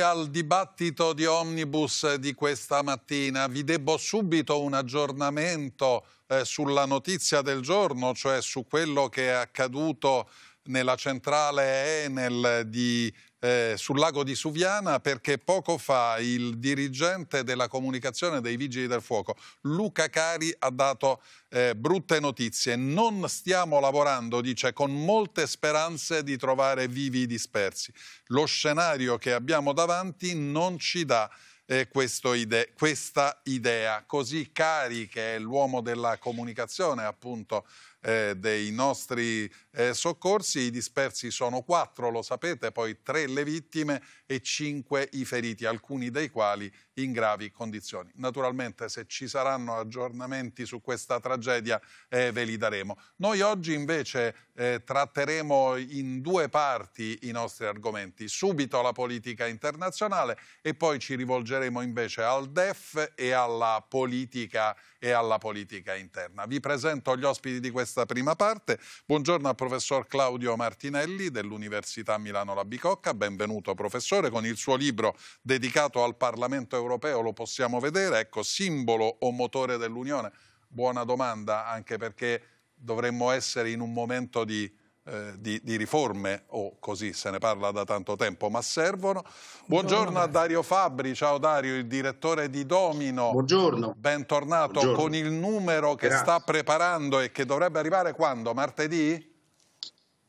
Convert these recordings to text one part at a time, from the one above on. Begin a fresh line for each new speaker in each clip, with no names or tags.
al dibattito di Omnibus di questa mattina. Vi debbo subito un aggiornamento eh, sulla notizia del giorno, cioè su quello che è accaduto nella centrale Enel di eh, sul lago di Suviana perché poco fa il dirigente della comunicazione dei Vigili del Fuoco, Luca Cari, ha dato eh, brutte notizie. Non stiamo lavorando, dice, con molte speranze di trovare vivi dispersi. Lo scenario che abbiamo davanti non ci dà eh, ide questa idea. Così Cari, che è l'uomo della comunicazione, appunto, eh, dei nostri eh, soccorsi. I dispersi sono quattro, lo sapete, poi tre le vittime e cinque i feriti, alcuni dei quali in gravi condizioni. Naturalmente se ci saranno aggiornamenti su questa tragedia eh, ve li daremo. Noi oggi invece eh, tratteremo in due parti i nostri argomenti, subito la politica internazionale e poi ci rivolgeremo invece al DEF e alla politica internazionale e alla politica interna. Vi presento gli ospiti di questa prima parte. Buongiorno al professor Claudio Martinelli dell'Università Milano La Bicocca. Benvenuto professore con il suo libro dedicato al Parlamento europeo, lo possiamo vedere, ecco, simbolo o motore dell'Unione. Buona domanda anche perché dovremmo essere in un momento di eh, di, di, riforme, o oh, così se ne parla da tanto tempo, ma servono. Buongiorno, Buongiorno a Dario Fabri, ciao Dario, il direttore di Domino. Buongiorno. Bentornato Buongiorno. con il numero che Grazie. sta preparando e che dovrebbe arrivare quando? Martedì?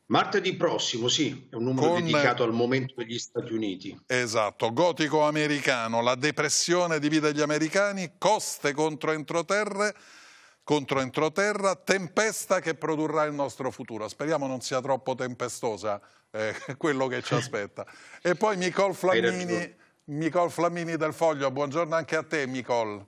Martedì prossimo, sì, è un numero Con... dedicato al momento
degli Stati Uniti.
Esatto, gotico americano, la depressione di vita degli americani, coste contro entroterre, contro entroterra, tempesta che produrrà il nostro futuro. Speriamo non sia troppo tempestosa eh, quello che ci aspetta. E poi Nicole Flamini, Nicole Flamini del Foglio, buongiorno anche a te Nicole.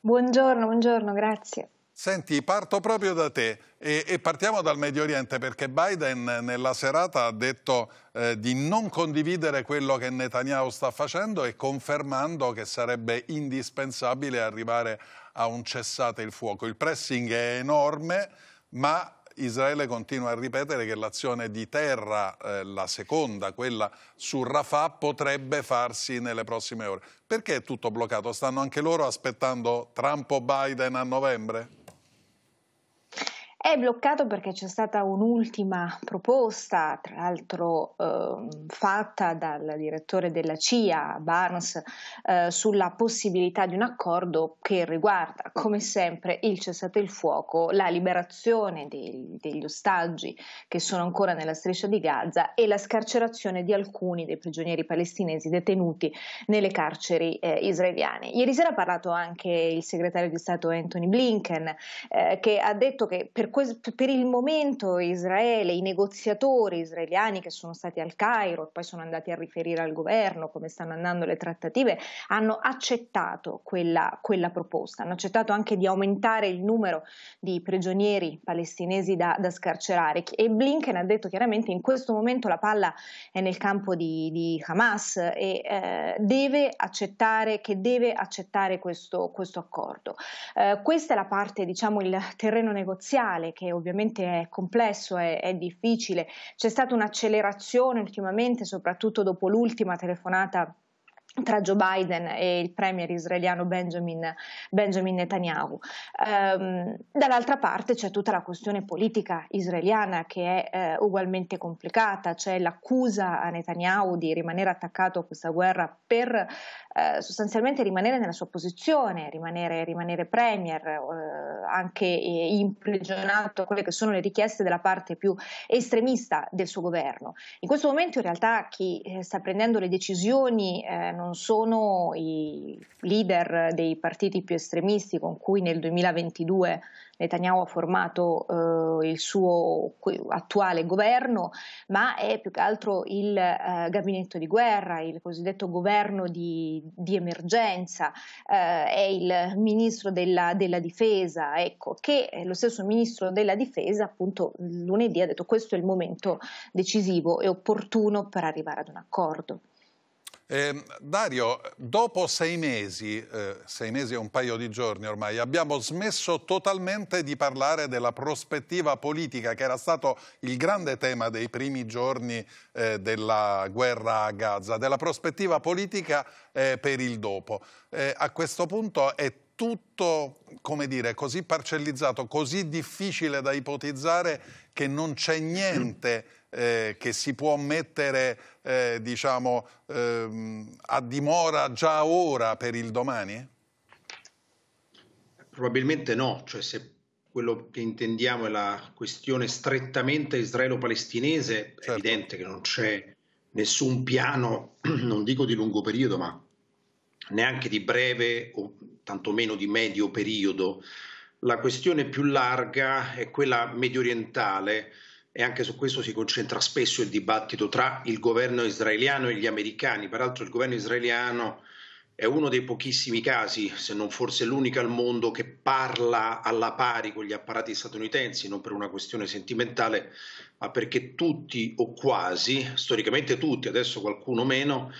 Buongiorno, buongiorno, grazie.
Senti, parto proprio da te e, e, partiamo dal Medio Oriente perché Biden nella serata ha detto eh, di non condividere quello che Netanyahu sta facendo e confermando che sarebbe indispensabile arrivare a un cessate il fuoco. Il pressing è enorme, ma Israele continua a ripetere che l'azione di terra, eh, la seconda, quella su Rafah, potrebbe farsi nelle prossime ore. Perché è tutto bloccato? Stanno anche loro aspettando Trump o Biden a novembre?
È bloccato perché c'è stata un'ultima proposta, tra l'altro eh, fatta dal direttore della CIA, Barnes, eh, sulla possibilità di un accordo che riguarda, come sempre, il cessate il fuoco, la liberazione dei, degli ostaggi che sono ancora nella striscia di Gaza e la scarcerazione di alcuni dei prigionieri palestinesi detenuti nelle carceri eh, israeliane. Ieri sera ha parlato anche il segretario di Stato Anthony Blinken, eh, che ha detto che per per, il momento Israele, i negoziatori israeliani che sono stati al Cairo e poi sono andati a riferire al governo come stanno andando le trattative, hanno accettato quella, quella proposta, hanno accettato anche di aumentare il numero di prigionieri palestinesi da, da, scarcerare e Blinken ha detto chiaramente in questo momento la palla è nel campo di, di Hamas e eh, deve accettare, che deve accettare questo, questo accordo. Eh, questa è la parte, diciamo, il terreno negoziale digitale, che ovviamente è complesso, è, è difficile. C'è stata un'accelerazione ultimamente, soprattutto dopo l'ultima telefonata tra Joe Biden e il premier israeliano Benjamin, Benjamin Netanyahu. Ehm, dall'altra parte c'è tutta la questione politica israeliana che è eh, ugualmente complicata, c'è l'accusa a Netanyahu di rimanere attaccato a questa guerra per eh, sostanzialmente rimanere nella sua posizione, rimanere, rimanere premier, eh, anche eh, imprigionato a quelle che sono le richieste della parte più estremista del suo governo. In questo momento in realtà chi eh, sta prendendo le decisioni eh, non sono i leader dei partiti più estremisti con cui nel 2022 Netanyahu ha formato eh, il suo attuale governo, ma è più che altro il eh, gabinetto di guerra, il cosiddetto governo di, di emergenza, eh, è il ministro della, della difesa, ecco, che lo stesso ministro della difesa appunto lunedì ha detto questo è il momento decisivo e opportuno per arrivare ad un accordo.
Eh, Dario, dopo sei mesi, eh, sei mesi e un paio di giorni ormai, abbiamo smesso totalmente di parlare della prospettiva politica che era stato il grande tema dei primi giorni eh, della guerra a Gaza, della prospettiva politica eh, per il dopo. Eh, a questo punto è tutto, come dire, così parcellizzato, così difficile da ipotizzare che non c'è niente eh, che si può mettere eh, diciamo, ehm, a dimora già ora per il domani?
Probabilmente no, cioè se quello che intendiamo è la questione strettamente israelo-palestinese, certo. è evidente che non c'è nessun piano, non dico di lungo periodo, ma neanche di breve o tantomeno di medio periodo. La questione più larga è quella mediorientale, e anche su questo si concentra spesso il dibattito tra il governo israeliano e gli americani. Peraltro il governo israeliano è uno dei pochissimi casi, se non forse l'unico al mondo, che parla alla pari con gli apparati statunitensi, non per una questione sentimentale, ma perché tutti o quasi, storicamente tutti, adesso qualcuno meno,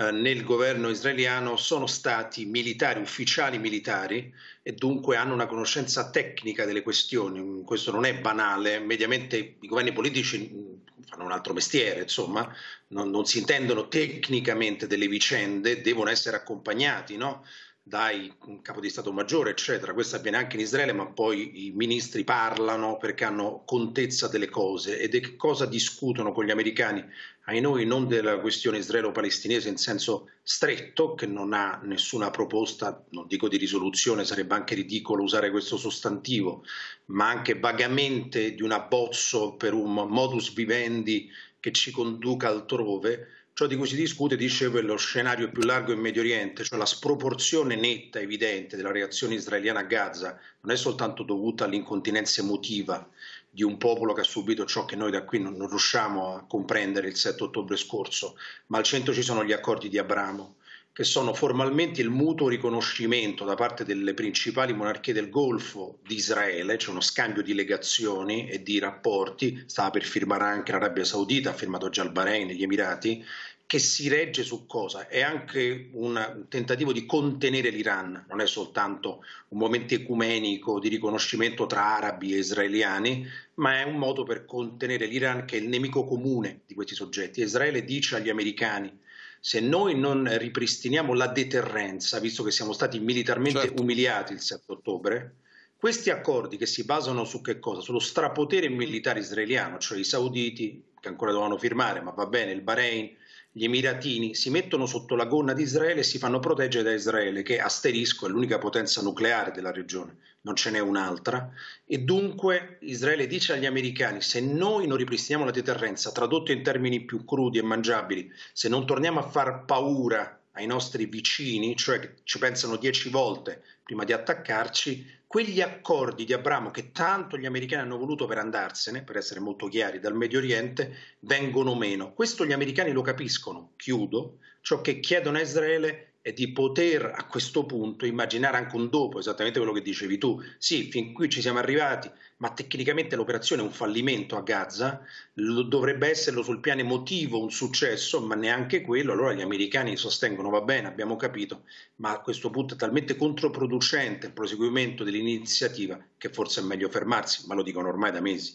eh, nel governo israeliano sono stati militari, ufficiali militari e dunque hanno una conoscenza tecnica delle questioni. Mm, questo non è banale, mediamente i governi politici mm, fanno un altro mestiere, insomma, non, non si intendono tecnicamente delle vicende, devono essere accompagnati no? dai capo di Stato Maggiore, eccetera. Questo avviene anche in Israele, ma poi i ministri parlano perché hanno contezza delle cose e di che cosa discutono con gli americani, ai noi non della questione israelo-palestinese in senso stretto, che non ha nessuna proposta, non dico di risoluzione, sarebbe anche ridicolo usare questo sostantivo, ma anche vagamente di un abbozzo per un modus vivendi che ci conduca altrove Ciò di cui si discute, dice quello scenario più largo in Medio Oriente, cioè la sproporzione netta, evidente, della reazione israeliana a Gaza non è soltanto dovuta all'incontinenza emotiva di un popolo che ha subito ciò che noi da qui non riusciamo a comprendere il 7 ottobre scorso, ma al centro ci sono gli accordi di Abramo, che sono formalmente il mutuo riconoscimento da parte delle principali monarchie del Golfo di Israele, c'è cioè uno scambio di legazioni e di rapporti, stava per firmare anche l'Arabia Saudita, ha firmato già il Bahrain, gli Emirati, che si regge su cosa? È anche un tentativo di contenere l'Iran, non è soltanto un momento ecumenico di riconoscimento tra arabi e israeliani, ma è un modo per contenere l'Iran che è il nemico comune di questi soggetti. Israele dice agli americani se noi non ripristiniamo la deterrenza, visto che siamo stati militarmente certo. umiliati il 7 ottobre, questi accordi che si basano su che cosa? Sullo strapotere militare israeliano, cioè i sauditi, che ancora dovevano firmare, ma va bene, il Bahrain, gli Emiratini si mettono sotto la gonna di Israele e si fanno proteggere da Israele, che asterisco è l'unica potenza nucleare della regione, non ce n'è un'altra, e dunque Israele dice agli americani se noi non ripristiniamo la deterrenza, tradotto in termini più crudi e mangiabili, se non torniamo a far paura ai nostri vicini, cioè che ci pensano dieci volte prima di attaccarci, quegli accordi di Abramo che tanto gli americani hanno voluto per andarsene, per essere molto chiari, dal Medio Oriente, vengono meno. Questo gli americani lo capiscono, chiudo, ciò che chiedono a Israele e di poter a questo punto immaginare anche un dopo, esattamente quello che dicevi tu. Sì, fin qui ci siamo arrivati, ma tecnicamente l'operazione è un fallimento a Gaza, Lo dovrebbe esserlo sul piano emotivo un successo, ma neanche quello. Allora gli americani sostengono, va bene, abbiamo capito, ma a questo punto è talmente controproducente il proseguimento
dell'iniziativa che forse è meglio fermarsi, ma lo dicono ormai da mesi.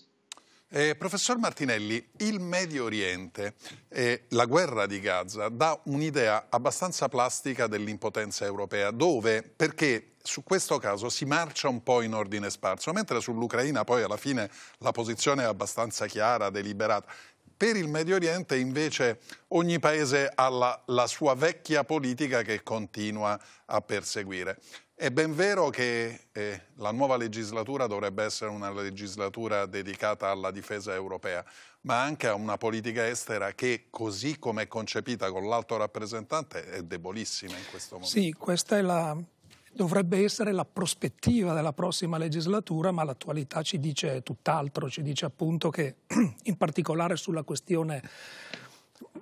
Eh, professor Martinelli, il Medio Oriente e la guerra di Gaza dà un'idea abbastanza plastica dell'impotenza europea, dove, perché su questo caso si marcia un po' in ordine sparso, mentre sull'Ucraina poi alla fine la posizione è abbastanza chiara, deliberata. Per il Medio Oriente invece ogni paese ha la, la sua vecchia politica che continua a perseguire. È ben vero che eh, la nuova legislatura dovrebbe essere una legislatura dedicata alla difesa europea, ma anche a una politica estera che, così come è concepita con l'alto rappresentante, è debolissima in questo momento. Sì, questa
la, dovrebbe essere la prospettiva della prossima legislatura, ma l'attualità ci dice tutt'altro, ci dice appunto che in particolare sulla questione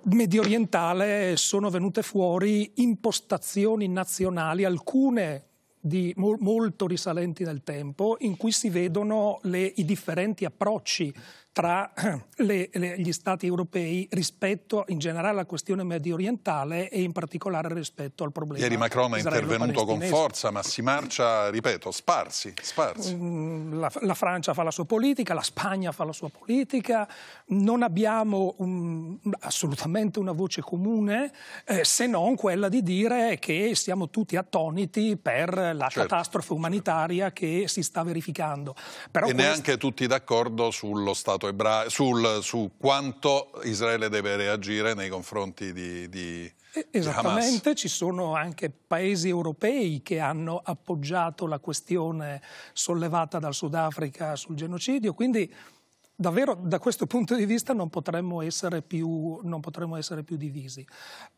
medio orientale sono venute fuori impostazioni nazionali, alcune di, molto risalenti nel tempo in cui si vedono le, i differenti approcci tra le, le, gli Stati europei rispetto in generale alla questione medio orientale e in particolare rispetto al problema. Ieri Macron è intervenuto con forza,
ma si marcia, ripeto, sparsi. sparsi.
Mm, la, la, Francia fa la sua politica, la Spagna fa la sua politica, non abbiamo un, assolutamente una voce comune eh, se non quella di dire che siamo tutti attoniti per la certo. certo. catastrofe umanitaria che si sta verificando. Però e questo... neanche
tutti d'accordo sullo Stato molto ebra- sul, su quanto Israele deve reagire nei confronti di, di
Esattamente, ci sono anche paesi europei che hanno appoggiato la questione sollevata dal Sudafrica sul genocidio, quindi davvero da questo punto di vista non potremmo essere più, potremmo essere più divisi.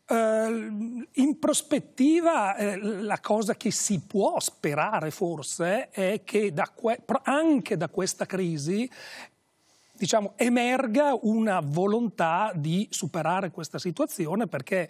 Eh, in prospettiva eh, la cosa che si può sperare forse è che da que- anche da questa crisi diciamo, emerga una volontà di superare questa situazione perché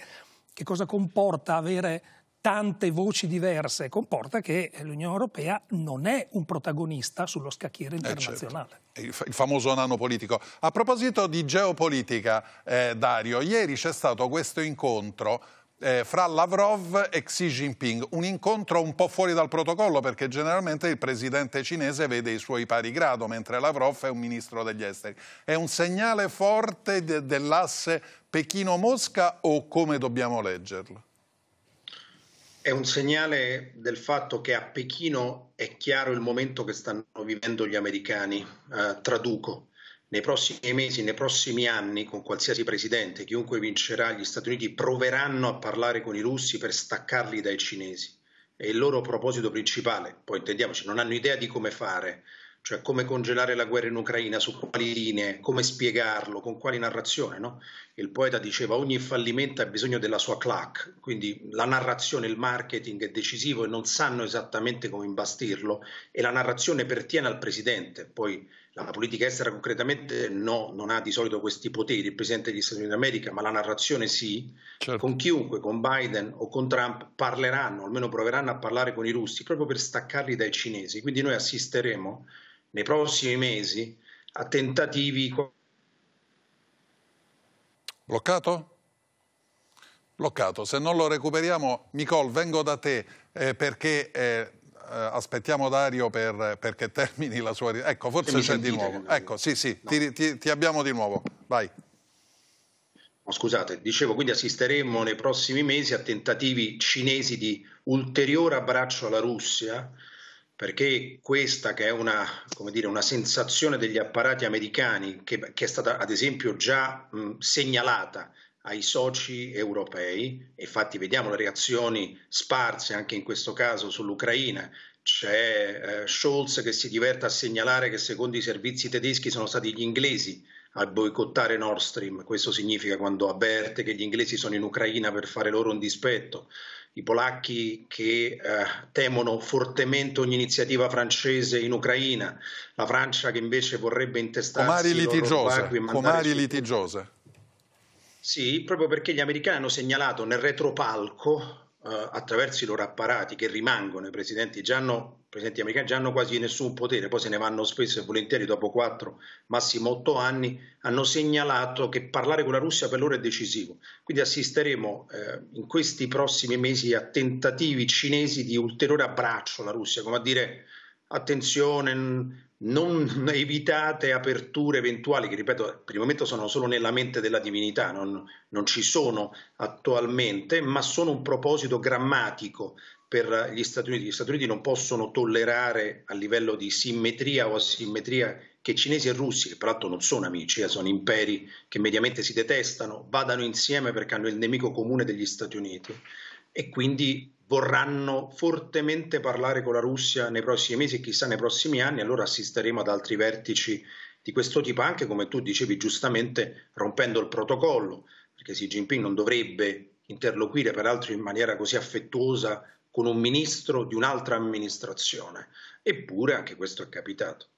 che cosa comporta avere tante voci diverse? Comporta che l'Unione Europea non è un protagonista sullo scacchiere internazionale.
Eh certo. il, famoso nano politico. A proposito di geopolitica, eh, Dario, ieri c'è stato questo incontro eh, fra Lavrov e Xi Jinping, un incontro un po' fuori dal protocollo perché generalmente il presidente cinese vede i suoi pari grado, mentre Lavrov è un ministro degli esteri. È un segnale forte de dell'asse Pechino-Mosca o come dobbiamo leggerlo? È un segnale del fatto che a Pechino è chiaro il
momento che stanno vivendo gli americani, eh, traduco nei prossimi mesi, nei prossimi anni, con qualsiasi presidente, chiunque vincerà, gli Stati Uniti proveranno a parlare con i russi per staccarli dai cinesi. È il loro proposito principale. Poi intendiamoci, non hanno idea di come fare, cioè come congelare la guerra in Ucraina, su quali linee, come spiegarlo, con quali narrazione. No? Il poeta diceva ogni fallimento ha bisogno della sua clac, quindi la narrazione, il marketing è decisivo e non sanno esattamente come imbastirlo e la narrazione pertiene al presidente. Poi la politica estera concretamente no, non ha di solito questi poteri, il Presidente degli Stati Uniti d'America, ma la narrazione sì. Certo. Con chiunque, con Biden o con Trump, parleranno, almeno proveranno a parlare con i russi, proprio per staccarli dai cinesi. Quindi noi assisteremo nei prossimi mesi a tentativi...
Bloccato? Bloccato. Se non lo recuperiamo, Nicole, vengo da te eh, perché... Eh eh, aspettiamo Dario per, perché termini la sua... Ecco, forse c'è di nuovo. Ecco, sì, sì, no. ti, ti, ti abbiamo di nuovo. Vai. No, scusate, dicevo, quindi assisteremo nei prossimi mesi a
tentativi cinesi di ulteriore abbraccio alla Russia, perché questa che è una, dire, una sensazione degli apparati americani, che, che, è stata ad esempio già mh, segnalata ai soci europei, infatti vediamo le reazioni sparse anche in questo caso sull'Ucraina, c'è eh, Scholz che si diverte a segnalare che secondo i servizi tedeschi sono stati gli inglesi a boicottare Nord Stream, questo significa quando avverte che gli inglesi sono in Ucraina per fare loro un dispetto, i polacchi che eh, temono fortemente ogni iniziativa francese in Ucraina, la Francia che invece vorrebbe intestarsi Comari litigiosa, Comari litigiosa. Sì, proprio perché gli americani hanno segnalato nel retropalco, eh, attraverso i loro apparati che rimangono, i presidenti, già hanno, presidenti americani già hanno quasi nessun potere, poi se ne vanno spesso e volentieri dopo 4, massimo 8 anni, hanno segnalato che parlare con la Russia per loro è decisivo. Quindi assisteremo eh, in questi prossimi mesi a tentativi cinesi di ulteriore abbraccio alla Russia, come a dire attenzione, non evitate aperture eventuali che, ripeto, per il momento sono solo nella mente della divinità, non, non ci sono attualmente, ma sono un proposito grammatico per gli Stati Uniti. Gli Stati Uniti non possono tollerare a livello di simmetria o asimmetria che cinesi e russi, che peraltro non sono amici, eh, sono imperi che mediamente si detestano, vadano insieme perché hanno il nemico comune degli Stati Uniti e quindi vorranno fortemente parlare con la Russia nei prossimi mesi e chissà nei prossimi anni, allora assisteremo ad altri vertici di questo tipo, anche come tu dicevi giustamente, rompendo il protocollo, perché Xi Jinping non dovrebbe interloquire peraltro in maniera così affettuosa con un ministro di un'altra amministrazione. Eppure anche questo è capitato.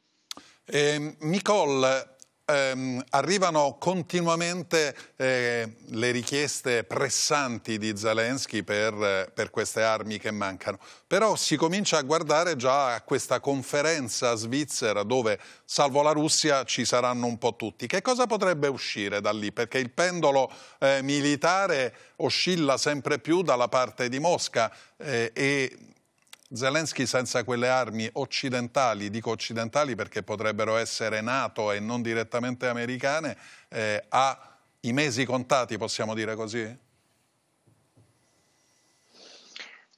Eh, Nicole, ehm, arrivano continuamente eh, le richieste pressanti di Zelensky per, eh, per, queste armi che mancano, però si comincia a guardare già a questa conferenza svizzera dove, salvo la Russia, ci saranno un po' tutti. Che cosa potrebbe uscire da lì? Perché il pendolo eh, militare oscilla sempre più dalla parte di Mosca eh, e Zelensky senza quelle armi occidentali, dico occidentali perché potrebbero essere NATO e non direttamente americane, eh, ha i mesi contati, possiamo dire così?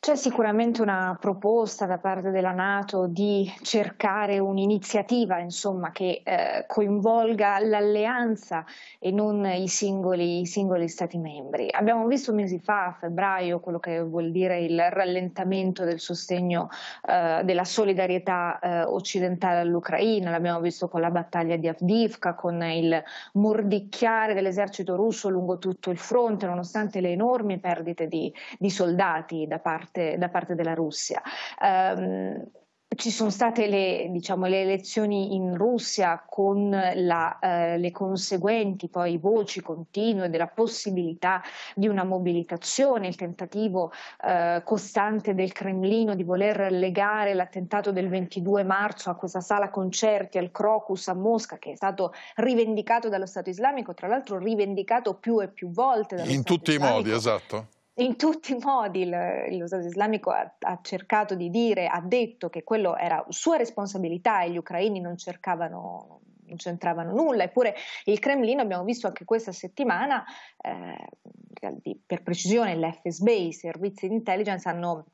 C'è sicuramente una proposta da parte della Nato di cercare un'iniziativa insomma, che eh, coinvolga l'alleanza e non i singoli, i singoli, Stati membri. Abbiamo visto mesi fa, a febbraio, quello che vuol dire il rallentamento del sostegno eh, della solidarietà eh, occidentale all'Ucraina, l'abbiamo visto con la battaglia di Avdivka, con il mordicchiare dell'esercito russo lungo tutto il fronte, nonostante le enormi perdite di, di soldati da parte parte, da parte della Russia. Um, ci sono state le, diciamo, le, elezioni in Russia con la, eh, le conseguenti poi voci continue della possibilità di una mobilitazione, il tentativo eh, costante del Cremlino di voler legare l'attentato del 22 marzo a questa sala concerti, al Crocus a Mosca, che è stato rivendicato dallo Stato islamico, tra l'altro rivendicato più e più volte. in Stato tutti islamico. i modi, esatto in tutti i modi il, lo Stato islamico ha, ha, cercato di dire, ha detto che quello era sua responsabilità e gli ucraini non cercavano, non c'entravano nulla, eppure il Cremlino, abbiamo visto anche questa settimana, eh, per precisione l'FSB, i servizi di intelligence hanno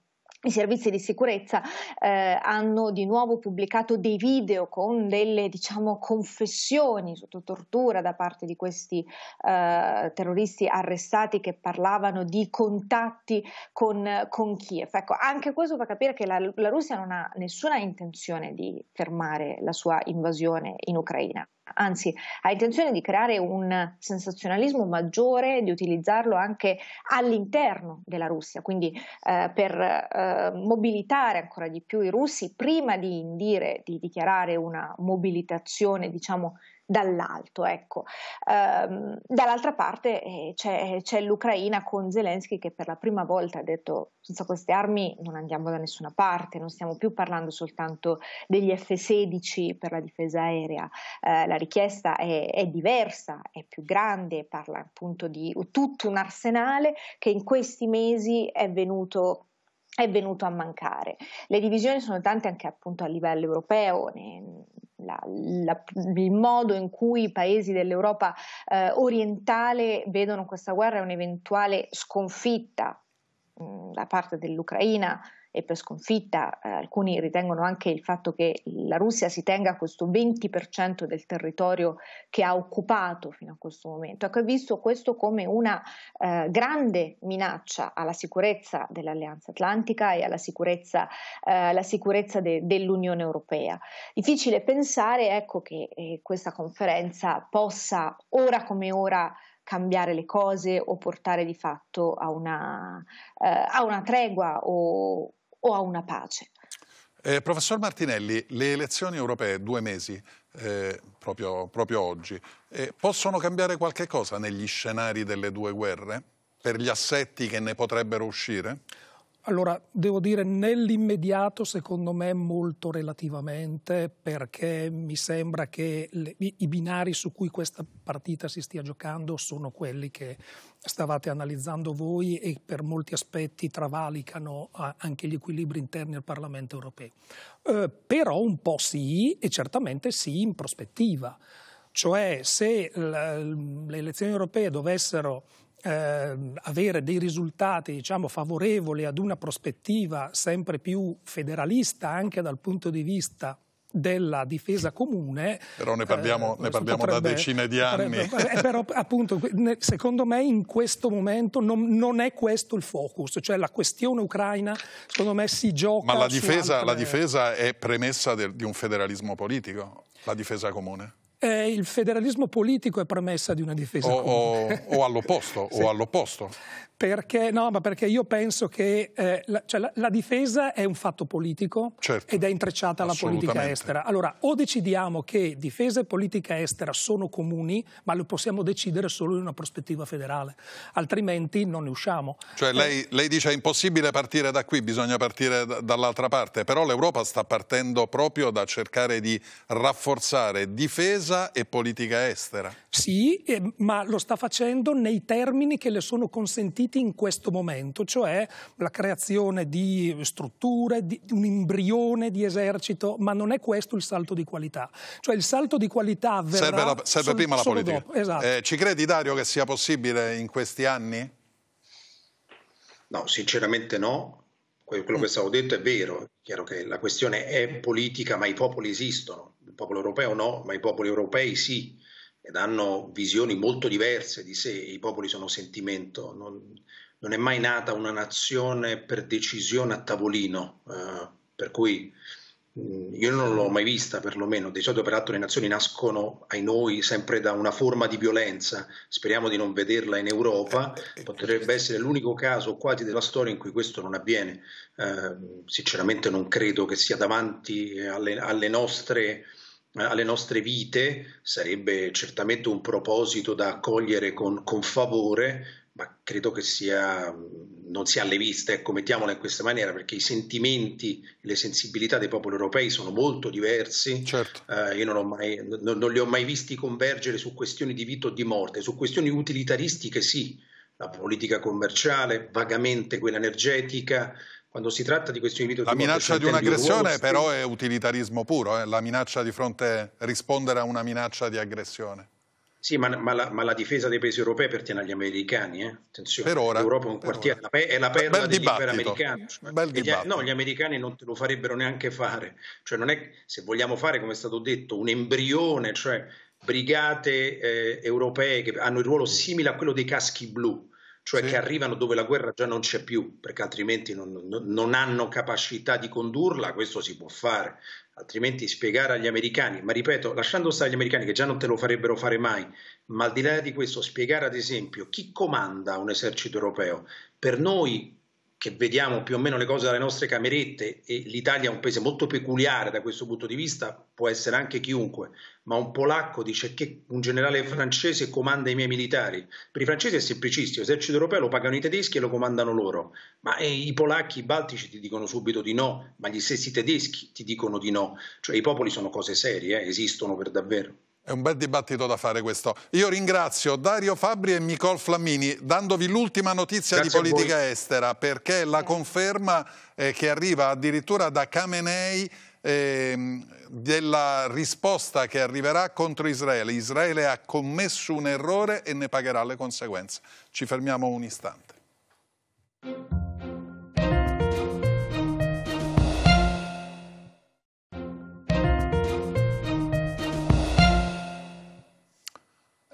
i servizi di sicurezza eh, hanno di nuovo pubblicato dei video con delle diciamo, confessioni sotto tortura da parte di questi eh, terroristi arrestati che parlavano di contatti con, con, Kiev. Ecco, anche questo fa capire che la, la Russia non ha nessuna intenzione di fermare la sua invasione in Ucraina anzi ha intenzione di creare un sensazionalismo maggiore, di utilizzarlo anche all'interno della Russia, quindi eh, per eh, mobilitare ancora di più i russi prima di indire, di dichiarare una mobilitazione diciamo dall'alto. Ecco. Ehm, dall'altra parte eh, c'è, c'è, l'Ucraina con Zelensky che per la prima volta ha detto senza queste armi non andiamo da nessuna parte, non stiamo più parlando soltanto degli F-16 per la difesa aerea, eh, la richiesta è, è, diversa, è più grande, parla appunto di tutto un arsenale che in questi mesi è venuto è venuto a mancare. Le divisioni sono tante anche appunto a livello europeo, ne, la, la, il modo in cui i paesi dell'Europa eh, orientale vedono questa guerra è un'eventuale sconfitta mh, mm, da parte dell'Ucraina e per sconfitta. Eh, alcuni ritengono anche il fatto che la Russia si tenga questo 20% del territorio che ha occupato fino a questo momento. Ecco, è visto questo come una eh, grande minaccia alla sicurezza dell'Alleanza Atlantica e alla sicurezza, eh, alla sicurezza de- dell'Unione Europea. Difficile pensare ecco, che eh, questa conferenza possa ora come ora cambiare le cose o portare di fatto a una, eh, a una tregua o, o a una pace.
Eh, professor Martinelli, le elezioni europee, due mesi, eh, proprio, proprio, oggi, eh, possono cambiare qualche cosa negli scenari delle due guerre? Per gli assetti che ne potrebbero uscire?
Allora, devo dire nell'immediato, secondo me, molto relativamente, perché mi sembra che le, i binari su cui questa partita si stia giocando sono quelli che stavate analizzando voi e per molti aspetti travalicano anche gli equilibri interni al Parlamento europeo. Eh, però un po' sì, e certamente sì in prospettiva. Cioè, se le elezioni europee dovessero eh, avere dei risultati diciamo, favorevoli ad una prospettiva sempre più federalista anche dal punto di vista della difesa comune.
Però ne parliamo, eh, ne parliamo potrebbe, da decine di anni. Potrebbe,
eh, eh, però appunto, secondo me in questo momento non, non, è questo il focus, cioè la questione ucraina secondo me si gioca... Ma la difesa, altre... la
difesa è premessa del, di un federalismo politico, la difesa comune?
eh, il federalismo politico è premessa di una
difesa o, comune. O, o all'opposto, sì. o all'opposto.
Perché, no, ma perché io penso che eh, la, cioè la, la, difesa è un fatto politico certo, ed è intrecciata alla politica estera. Allora, o decidiamo che difesa e politica estera sono comuni, ma lo possiamo decidere solo in una prospettiva federale, altrimenti non ne usciamo.
Cioè, eh, lei, lei, dice è impossibile partire da qui, bisogna partire da, dall'altra parte, però l'Europa sta partendo proprio da cercare di rafforzare difesa e politica estera. Sì, eh,
ma lo sta facendo nei termini che le sono consentiti partiti in questo momento, cioè la creazione di strutture, di un embrione di esercito, ma non è questo il salto di qualità. Cioè il salto di qualità verrà serve, la, serve sol, prima la politica. esatto.
eh, ci credi Dario che sia possibile in questi anni? No,
sinceramente no. Quello che mm. stavo detto è vero, è chiaro che la questione è politica, ma i popoli esistono. Il popolo europeo no, ma i popoli europei sì ed hanno visioni molto diverse di sé, i popoli sono sentimento, non, non è mai nata una nazione per decisione a tavolino, eh, per cui mh, mm, io non l'ho mai vista perlomeno, di solito peraltro le nazioni nascono ai noi sempre da una forma di violenza, speriamo di non vederla in Europa, eh, eh, potrebbe eh, essere l'unico caso quasi della storia in cui questo non avviene, eh, sinceramente non credo che sia davanti alle, alle nostre alle nostre vite sarebbe certamente un proposito da accogliere con, con favore, ma credo che sia, non sia alle viste, ecco, mettiamola in questa maniera, perché i sentimenti le sensibilità dei popoli europei sono molto diversi. Certo. Eh, io non, mai, non, non, li ho mai visti convergere su questioni di vita o di morte, su questioni utilitaristiche sì, la politica commerciale, vagamente quella energetica, quando si tratta di questioni di La minaccia di un'aggressione però
è utilitarismo puro, eh? la minaccia di fronte, rispondere a una minaccia di aggressione. Sì, ma, ma, la,
ma, la, difesa dei paesi europei appartiene agli americani, eh? attenzione. Per ora. L'Europa è un quartiere, ora. è la perla Bel dell'impero americano. Bel gli, no, gli americani non te lo farebbero neanche fare. Cioè non è, se vogliamo fare, come è stato detto, un embrione, cioè brigate eh, europee che hanno il ruolo simile a quello dei caschi blu, cioè sì. che arrivano dove la guerra già non c'è più, perché altrimenti non, non, hanno capacità di condurla, questo si può fare, altrimenti spiegare agli americani, ma ripeto, lasciando stare gli americani che già non te lo farebbero fare mai, ma al di là di questo spiegare ad esempio chi comanda un esercito europeo, per noi che vediamo più o meno le cose dalle nostre camerette e l'Italia è un paese molto peculiare da questo punto di vista, può essere anche chiunque, ma un polacco dice che un generale francese comanda i miei militari. Per i francesi è semplicissimo, l'esercito europeo lo pagano i tedeschi e lo comandano loro, ma eh, i polacchi, i baltici ti dicono subito di no, ma gli stessi tedeschi ti dicono di no, cioè
i popoli sono cose serie, eh? esistono per davvero. È un bel dibattito da fare questo. Io ringrazio Dario Fabri e Nicole Flammini dandovi l'ultima notizia Grazie di politica estera perché la conferma eh, che arriva addirittura da Kamenei ehm, della risposta che arriverà contro Israele. Israele ha commesso un errore e ne pagherà le conseguenze. Ci fermiamo un istante.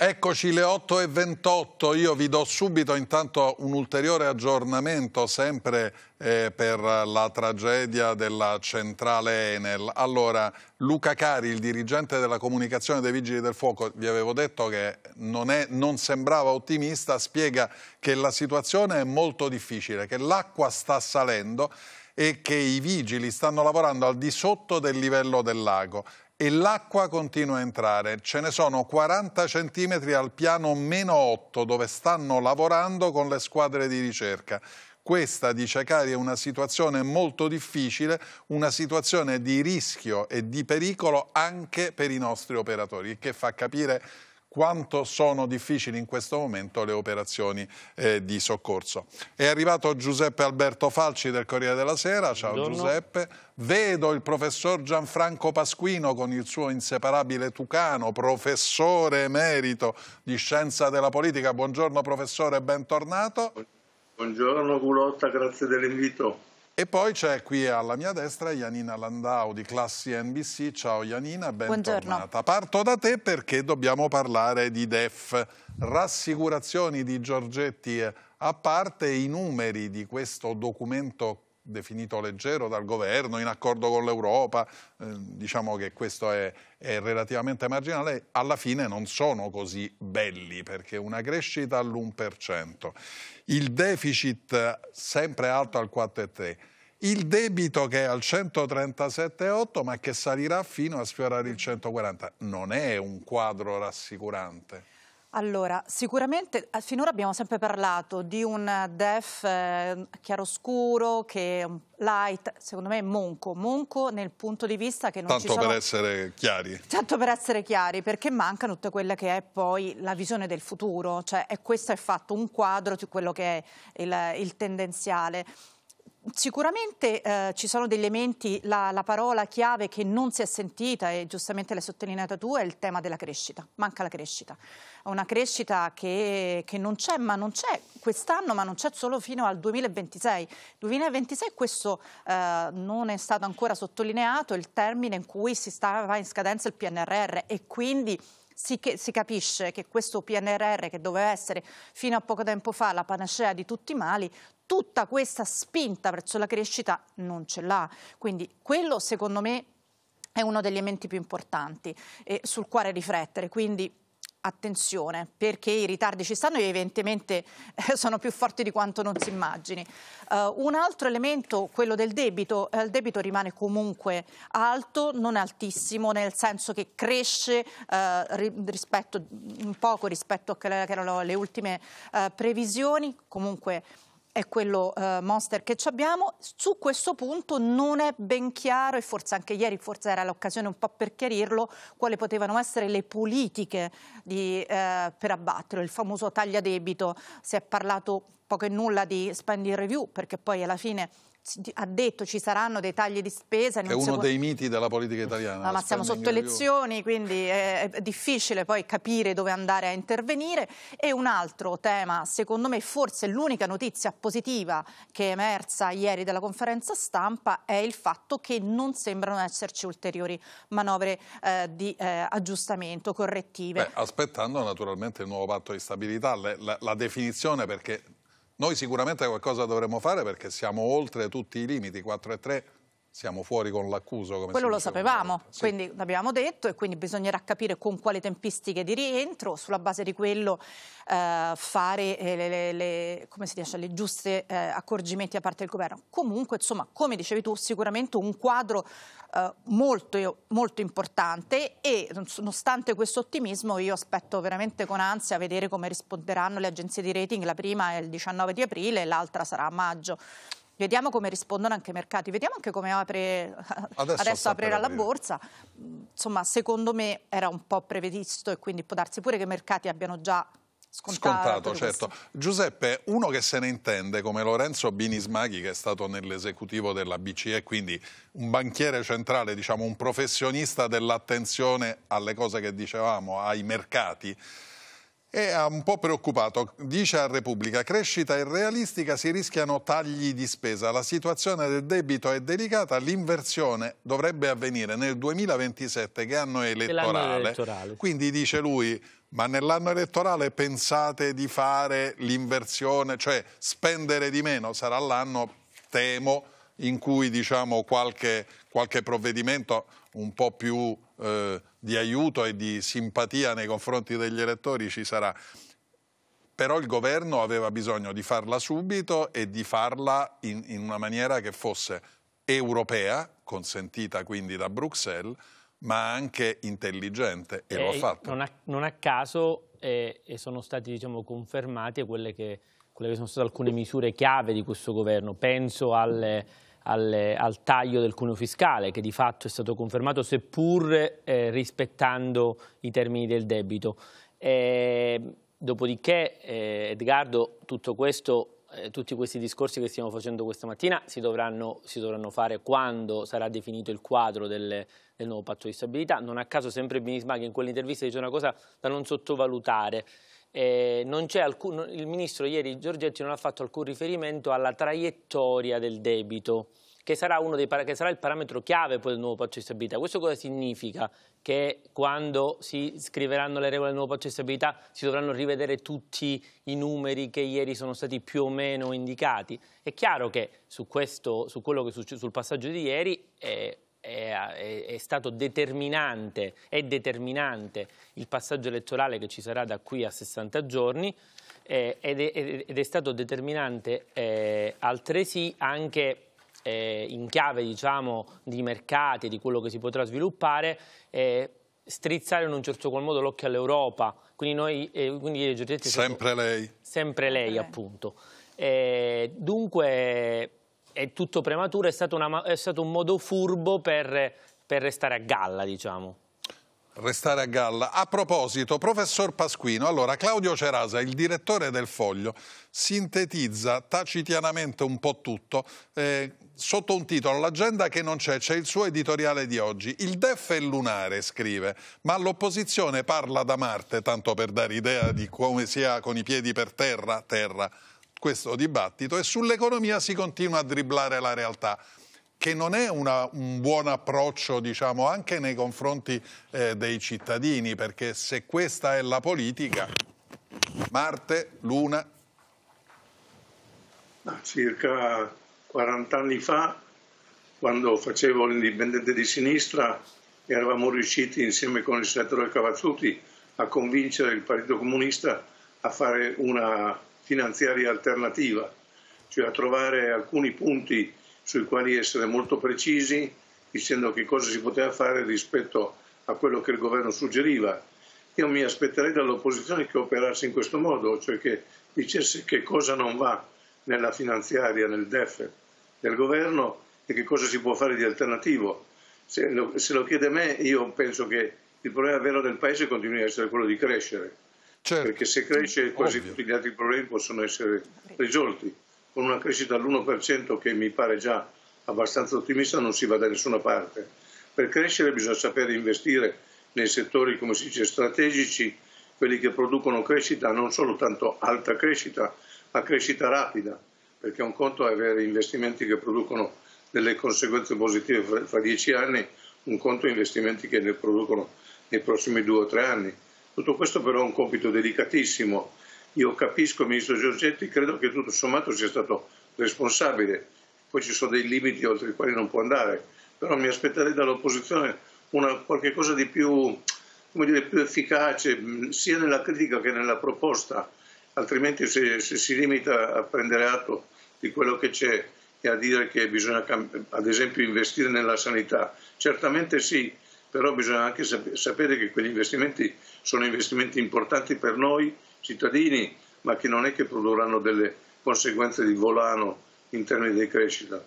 Eccoci le 8 e 28, io vi do subito intanto un ulteriore aggiornamento sempre eh, per la tragedia della centrale Enel. Allora, Luca Cari, il dirigente della comunicazione dei Vigili del Fuoco, vi avevo detto che non, è, non sembrava ottimista, spiega che la situazione è molto difficile, che l'acqua sta salendo e che i vigili stanno lavorando al di sotto del livello del lago e l'acqua continua a entrare. Ce ne sono 40 centimetri al piano meno 8 dove stanno lavorando con le squadre di ricerca. Questa, dice Cari, è una situazione molto difficile, una situazione di rischio e di pericolo anche per i nostri operatori, che fa capire quanto sono difficili in questo momento le operazioni eh, di soccorso. È arrivato Giuseppe Alberto Falci del Corriere della Sera, ciao Buongiorno. Giuseppe. Vedo il professor Gianfranco Pasquino con il suo inseparabile Tucano, professore emerito di Scienza della Politica. Buongiorno professore, bentornato.
Buongiorno Culotta, grazie dell'invito.
E poi c'è qui alla mia destra Janina Landau di Classi NBC. Ciao Janina, bentornata. Buongiorno. Parto da te perché dobbiamo parlare di DEF. Rassicurazioni di Giorgetti eh, a parte, i numeri di questo documento definito leggero dal governo, in accordo con l'Europa, eh, diciamo che questo è, è, relativamente marginale, alla fine non sono così belli perché una crescita all'1%, il deficit sempre alto al 4,3%, il debito che è al 137,8 ma che salirà fino a sfiorare il 140, non è un quadro rassicurante.
Allora, sicuramente eh, finora abbiamo sempre parlato di un DEF eh, chiaroscuro, che è un light, secondo me è monco, monco nel punto di vista che non Tanto ci sono... Tanto per
essere chiari.
Tanto per essere chiari, perché manca tutta quella che è poi la visione del futuro, cioè è questo è fatto un quadro di quello che è il, il tendenziale. Sicuramente eh, ci sono degli elementi, la, la, parola chiave che non si è sentita e giustamente l'hai sottolineata tu è il tema della crescita, manca la crescita, una crescita che, che non c'è ma non c'è quest'anno ma non c'è solo fino al 2026, 2026 questo eh, non è stato ancora sottolineato il termine in cui si stava in scadenza il PNRR e quindi si, si, capisce che questo PNRR che doveva essere fino a poco tempo fa la panacea di tutti i mali, tutta questa spinta verso la crescita non ce l'ha. Quindi quello secondo me è uno degli elementi più importanti eh, sul quale riflettere. Quindi attenzione perché i ritardi ci stanno e evidentemente eh, sono più forti di quanto non si immagini. Uh, un altro elemento, quello del debito, eh, il debito rimane comunque alto, non altissimo, nel senso che cresce uh, rispetto, un poco rispetto a quelle che erano le ultime uh, previsioni, comunque è quello eh, monster che abbiamo. Su questo punto non è ben chiaro e forse anche ieri forse era l'occasione un po' per chiarirlo quali potevano essere le politiche di, eh, per abbatterlo. Il famoso taglia debito, si è parlato poco e nulla di spending review perché poi alla fine ha detto ci saranno dei tagli di spesa. Che è uno può... dei
miti della politica italiana. No, ma siamo sotto elezioni,
quindi è difficile poi capire dove andare a intervenire. E un altro tema, secondo me forse l'unica notizia positiva che è emersa ieri dalla conferenza stampa è il fatto che non sembrano esserci ulteriori manovre eh, di eh, aggiustamento correttive. Beh,
aspettando naturalmente il nuovo patto di stabilità, la, la, la definizione perché noi sicuramente qualcosa dovremmo fare perché siamo oltre tutti i limiti, 4 e 3 siamo fuori con l'accuso. Come Quello lo
sapevamo, eh, sì. quindi l'abbiamo detto e quindi bisognerà capire con quali tempistiche di rientro, sulla base di quello eh, fare eh, le, le, le, dice, le giuste eh, accorgimenti da parte del governo. Comunque, insomma, come dicevi tu, sicuramente un quadro eh, molto, molto importante e nonostante questo ottimismo io aspetto veramente con ansia vedere come risponderanno le agenzie di rating, la prima è il 19 di aprile l'altra sarà a maggio. Vediamo come rispondono anche i mercati, vediamo anche come apre, adesso, adesso aprirà la borsa. Insomma, secondo me era un po' previsto e quindi può darsi pure che i mercati abbiano già
scontato. scontato certo. Giuseppe, uno che se ne intende come Lorenzo Binismaghi che è stato nell'esecutivo della BCE, quindi un banchiere centrale, diciamo un professionista dell'attenzione alle cose che dicevamo, ai mercati, è un po' preoccupato. Dice a Repubblica, crescita irrealistica, si rischiano tagli di spesa. La situazione del debito è delicata, l'inversione dovrebbe avvenire nel 2027, che anno elettorale. elettorale. Quindi dice lui, ma nell'anno elettorale pensate di fare l'inversione, cioè spendere di meno? Sarà l'anno, temo, in cui diciamo, qualche, qualche provvedimento un po' più eh, di aiuto e di simpatia nei confronti degli elettori ci sarà. Però il governo aveva bisogno di farla subito e di farla in, in una maniera che fosse europea, consentita quindi da Bruxelles, ma anche intelligente e, e lo ha eh, fatto.
Non a, non a caso e, eh, e, sono stati diciamo, confermate quelle che, quelle che, sono state alcune misure chiave di questo governo. Penso alle al, al, taglio del cuneo fiscale che di fatto è stato confermato seppur eh, rispettando i termini del debito. E, ehm, dopodiché eh, Edgardo tutto questo, eh, tutti questi discorsi che stiamo facendo questa mattina si dovranno, si dovranno fare quando sarà definito il quadro del, del, nuovo patto di stabilità. Non a caso sempre Binisma che in quell'intervista dice una cosa da non sottovalutare eh, alcun, il ministro ieri Giorgetti non ha fatto alcun riferimento alla traiettoria del debito, che sarà, dei, che sarà il parametro chiave poi del nuovo patto di stabilità. Questo cosa significa? Che quando si scriveranno le regole del nuovo patto di stabilità si dovranno rivedere tutti i numeri che ieri sono stati più o meno indicati. È chiaro che su, questo, su quello che succede sul passaggio di ieri... Eh, è, è, stato determinante, è determinante il passaggio elettorale che ci sarà da qui a 60 giorni eh, ed, è, ed, è, stato determinante eh, altresì anche eh, in chiave diciamo, di mercati, di quello che si potrà sviluppare, eh, strizzare in un certo qual modo l'occhio all'Europa. Quindi noi, eh, quindi sempre stato, lei. Sempre lei, appunto. lei. Eh, dunque è tutto prematuro, è stato, una, è stato un modo furbo per, per restare a galla,
diciamo restare a galla. A proposito, professor Pasquino, allora Claudio Cerasa, il direttore del Foglio, sintetizza tacitianamente un po' tutto eh, sotto un titolo, l'agenda che non c'è, c'è il suo editoriale di oggi. Il DEF è lunare, scrive, ma l'opposizione parla da Marte, tanto per dare idea di come sia con i piedi per terra, terra questo dibattito e sull'economia si continua a dribblare la realtà che non è una, un buon approccio diciamo, anche nei confronti eh, dei cittadini, perché se questa è la politica, Marte, Luna...
Circa 40 anni fa, quando facevo l'indipendente di sinistra, eravamo riusciti insieme con il senatore Cavazzuti a convincere il Partito Comunista a fare una finanziaria alternativa, cioè a trovare alcuni punti sui quali essere molto precisi, dicendo che cosa si poteva fare rispetto a quello che il governo suggeriva. Io mi aspetterei dall'opposizione che operasse in questo modo, cioè che dicesse che cosa non va nella finanziaria, nel DEF del governo e che cosa si può fare di alternativo. Se lo, se lo chiede me, io penso che il problema vero del Paese continui a essere quello di crescere Certo. Perché se cresce quasi Ovvio. tutti gli altri problemi possono essere risolti. Con una crescita all'1% che mi pare già abbastanza ottimista non si va da nessuna parte. Per crescere bisogna sapere investire nei settori, come si dice, strategici, quelli che producono crescita, non solo tanto alta crescita, ma crescita rapida, perché un conto è avere investimenti che producono delle conseguenze positive fra dieci anni, un conto è investimenti che ne producono nei prossimi due o tre anni. Tutto questo però è un compito delicatissimo. Io capisco il ministro Giorgetti, credo che tutto sommato sia stato responsabile. Poi ci sono dei limiti oltre i quali non può andare, però mi aspetterei dall'opposizione una, qualche cosa di più, dire, più, efficace, mm, sia nella critica che nella proposta, altrimenti se, se si limita a prendere atto di quello che c'è e a dire che bisogna, ad esempio, investire nella sanità, certamente sì, però bisogna anche sapere che quegli investimenti sono investimenti importanti per noi cittadini, ma che non è che produrranno delle conseguenze di volano in termini di crescita.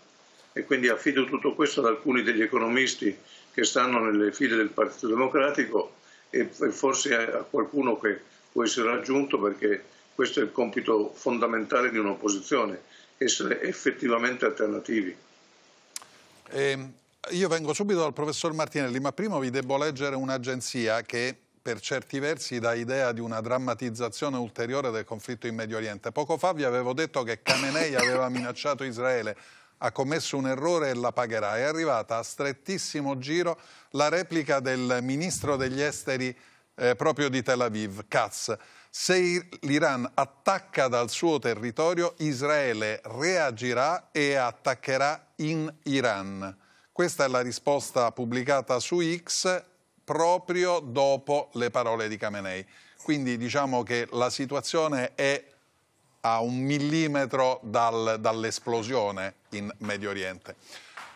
E quindi affido tutto questo ad alcuni degli economisti che stanno nelle file del Partito Democratico e forse a qualcuno che può essere raggiunto perché questo è il compito fondamentale di un'opposizione, essere effettivamente alternativi.
Eh, io vengo subito dal professor Martinelli, ma prima vi devo leggere un'agenzia che per certi versi dà idea di una drammatizzazione ulteriore del conflitto in Medio Oriente. Poco fa vi avevo detto che Khamenei aveva minacciato Israele, ha commesso un errore e la pagherà. È arrivata a strettissimo giro la replica del ministro degli esteri eh, proprio di Tel Aviv, Katz. Se l'Iran attacca dal suo territorio, Israele reagirà e attaccherà in Iran. Questa è la risposta pubblicata su X proprio dopo le parole di Khamenei. Quindi diciamo che la situazione è a un millimetro dal, dall'esplosione in Medio Oriente.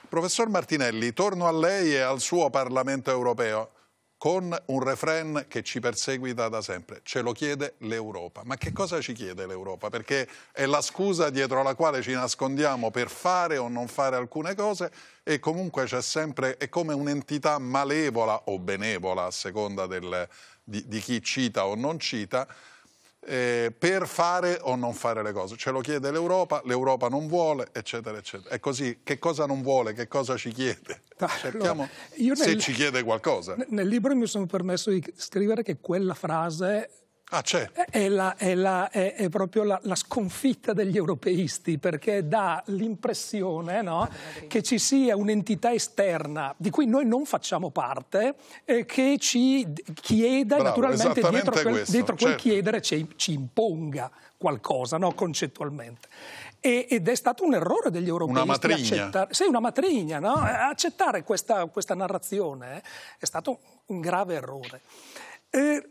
Professor Martinelli, torno a lei e al suo Parlamento europeo con un refrain che ci perseguita da sempre, ce lo chiede l'Europa. Ma che cosa ci chiede l'Europa? Perché è la scusa dietro la quale ci nascondiamo per fare o non fare alcune cose e comunque c'è sempre, è come un'entità malevola o benevola a seconda del, di, di chi cita o non cita, eh, per fare o non fare le cose. Ce lo chiede l'Europa, l'Europa non vuole, eccetera, eccetera. È così, che cosa non vuole, che cosa ci chiede? Ah, Cerchiamo allora, nel, se ci chiede qualcosa.
Nel libro mi sono permesso di scrivere che quella frase Ah, c'è. È, la, è, la, è, è proprio la, la, sconfitta degli europeisti perché dà l'impressione no, ah, che ci sia un'entità esterna di cui noi non facciamo parte eh, che ci chieda, Bravo, naturalmente dietro quel, questo, dietro quel certo. chiedere ci, ci, imponga qualcosa no, concettualmente. E, ed è stato un errore degli europeisti. Una matrigna. Accettare, sì, una matrigna. No? Accettare questa, questa narrazione eh, è stato un grave errore. Eh,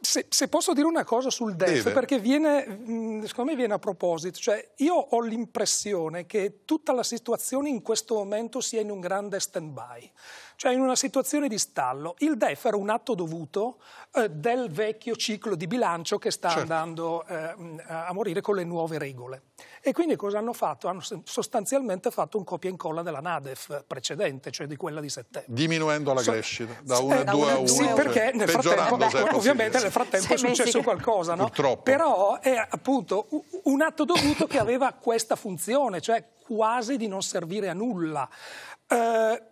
se, se, posso dire una cosa sul DEF, Deve. perché viene, mm, secondo me viene a proposito, cioè io ho l'impressione che tutta la situazione in questo momento sia in un grande stand-by, cioè in una situazione di stallo. Il DEF era un atto dovuto eh, del vecchio ciclo di bilancio che sta certo. andando eh, mm, a morire con le nuove regole. E quindi cosa hanno fatto? Hanno sostanzialmente fatto un copia e incolla della NADEF precedente, cioè di quella di settembre.
Diminuendo la crescita so, da 1 eh, a 2 a 1. Sì, perché cioè nel frattempo, certo, ovviamente nel frattempo è successo qualcosa, no? Purtroppo.
Però è appunto un atto dovuto che aveva questa funzione, cioè quasi di non servire a nulla. Eh,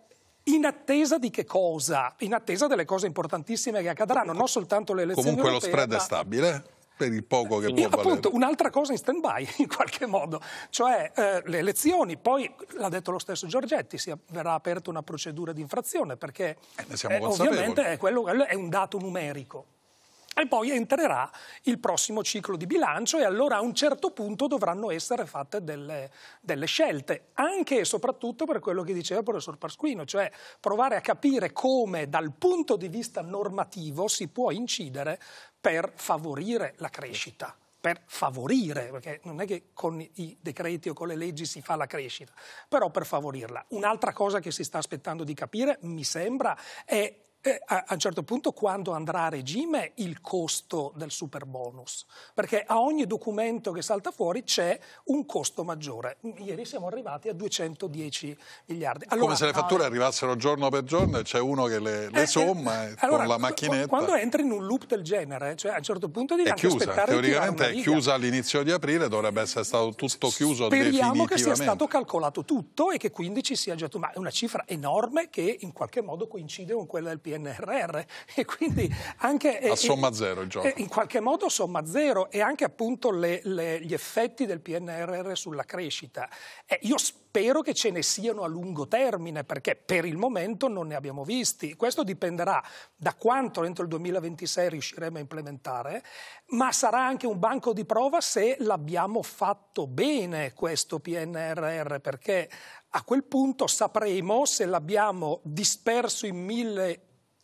in attesa di che cosa? In attesa delle cose importantissime che accadranno, non soltanto le elezioni Comunque europee, lo spread ma... è
stabile? per il poco che eh, può Io, valere. appunto
un'altra cosa in stand by in qualche modo cioè eh, le elezioni poi l'ha detto lo stesso Giorgetti si verrà aperta una procedura di infrazione perché
eh, eh, ovviamente
è, quello, è un dato numerico e poi entrerà il prossimo ciclo di bilancio e allora a un certo punto dovranno essere fatte delle, delle scelte, anche e soprattutto per quello che diceva il professor Pasquino, cioè provare a capire come dal punto di vista normativo si può incidere per favorire la crescita per favorire, perché non è che con i decreti o con le leggi si fa la crescita, però per favorirla. Un'altra cosa che si sta aspettando di capire, mi sembra, è a, un certo punto quando andrà a regime il costo del super bonus, perché a ogni documento che salta fuori c'è un costo maggiore. Ieri siamo arrivati a 210 miliardi. Allora, Come se le ah, fatture ah,
arrivassero giorno per giorno e c'è uno che le, le eh, eh somma eh, allora, con la macchinetta. Quando
entri in un loop del genere, cioè a un certo punto devi è anche chiusa, Teoricamente è chiusa
all'inizio di aprile, dovrebbe essere stato tutto chiuso Speriamo che sia stato
calcolato tutto e che quindi ci sia già... Ma è una cifra enorme che in qualche modo coincide con quella del PNRR PNRR e quindi anche... A eh, eh, somma zero il gioco. Eh, in qualche modo somma zero e anche appunto le, le, gli effetti del PNRR sulla crescita. Eh, io spero che ce ne siano a lungo termine perché per il momento non ne abbiamo visti. Questo dipenderà da quanto entro il 2026 riusciremo a implementare, ma sarà anche un banco di prova se l'abbiamo fatto bene questo PNRR perché a quel punto sapremo se l'abbiamo disperso in mille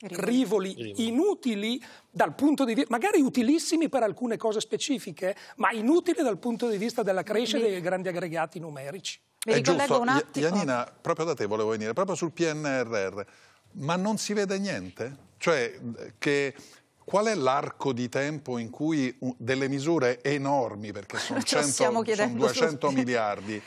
Rivoli, inutili dal punto di vista, magari utilissimi per alcune cose specifiche, ma inutili dal punto di vista della crescita dei grandi aggregati numerici. Vi ricollego un attimo. Janina,
proprio da te volevo venire, proprio sul PNRR, ma non si vede niente? Cioè, che, qual è l'arco di tempo in cui delle misure enormi, perché sono, 100, sono 200 miliardi,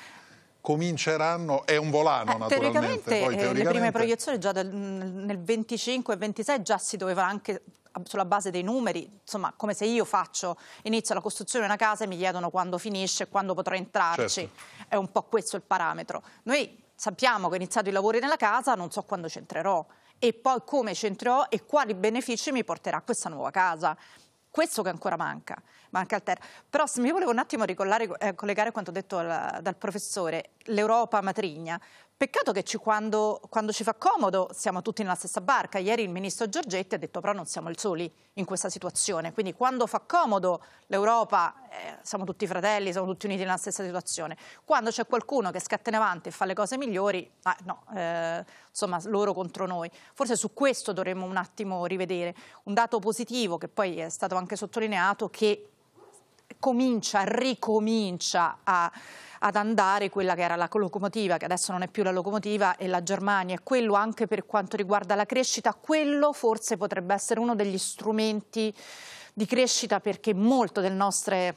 cominceranno, è un volano eh, naturalmente. Teoricamente, poi, teoricamente... Eh, le prime proiezioni
già del, mm, nel 25 e 26 già si doveva anche sulla base dei numeri, insomma, come se io faccio, inizio la costruzione di una casa e mi chiedono quando finisce, quando potrò entrarci. Certo. È un po' questo il parametro. Noi sappiamo che ho iniziato i lavori nella casa, non so quando c'entrerò e poi come c'entrerò e quali benefici mi porterà questa nuova casa questo che ancora manca, manca il terra. Però se mi volevo un attimo ricollare, eh, collegare quanto detto la, dal professore, l'Europa matrigna, Peccato che ci, quando, quando, ci fa comodo siamo tutti nella stessa barca. Ieri il ministro Giorgetti ha detto però non siamo il soli in questa situazione. Quindi quando fa comodo l'Europa eh, siamo tutti fratelli, siamo tutti uniti nella stessa situazione. Quando c'è qualcuno che scatta in avanti e fa le cose migliori, ah, no, eh, insomma loro contro noi. Forse su questo dovremmo un attimo rivedere. Un dato positivo che poi è stato anche sottolineato che comincia, ricomincia a ad andare quella che era la locomotiva, che adesso non è più la locomotiva, e la Germania. E quello anche per quanto riguarda la crescita, quello forse potrebbe essere uno degli strumenti di crescita perché molto delle nostre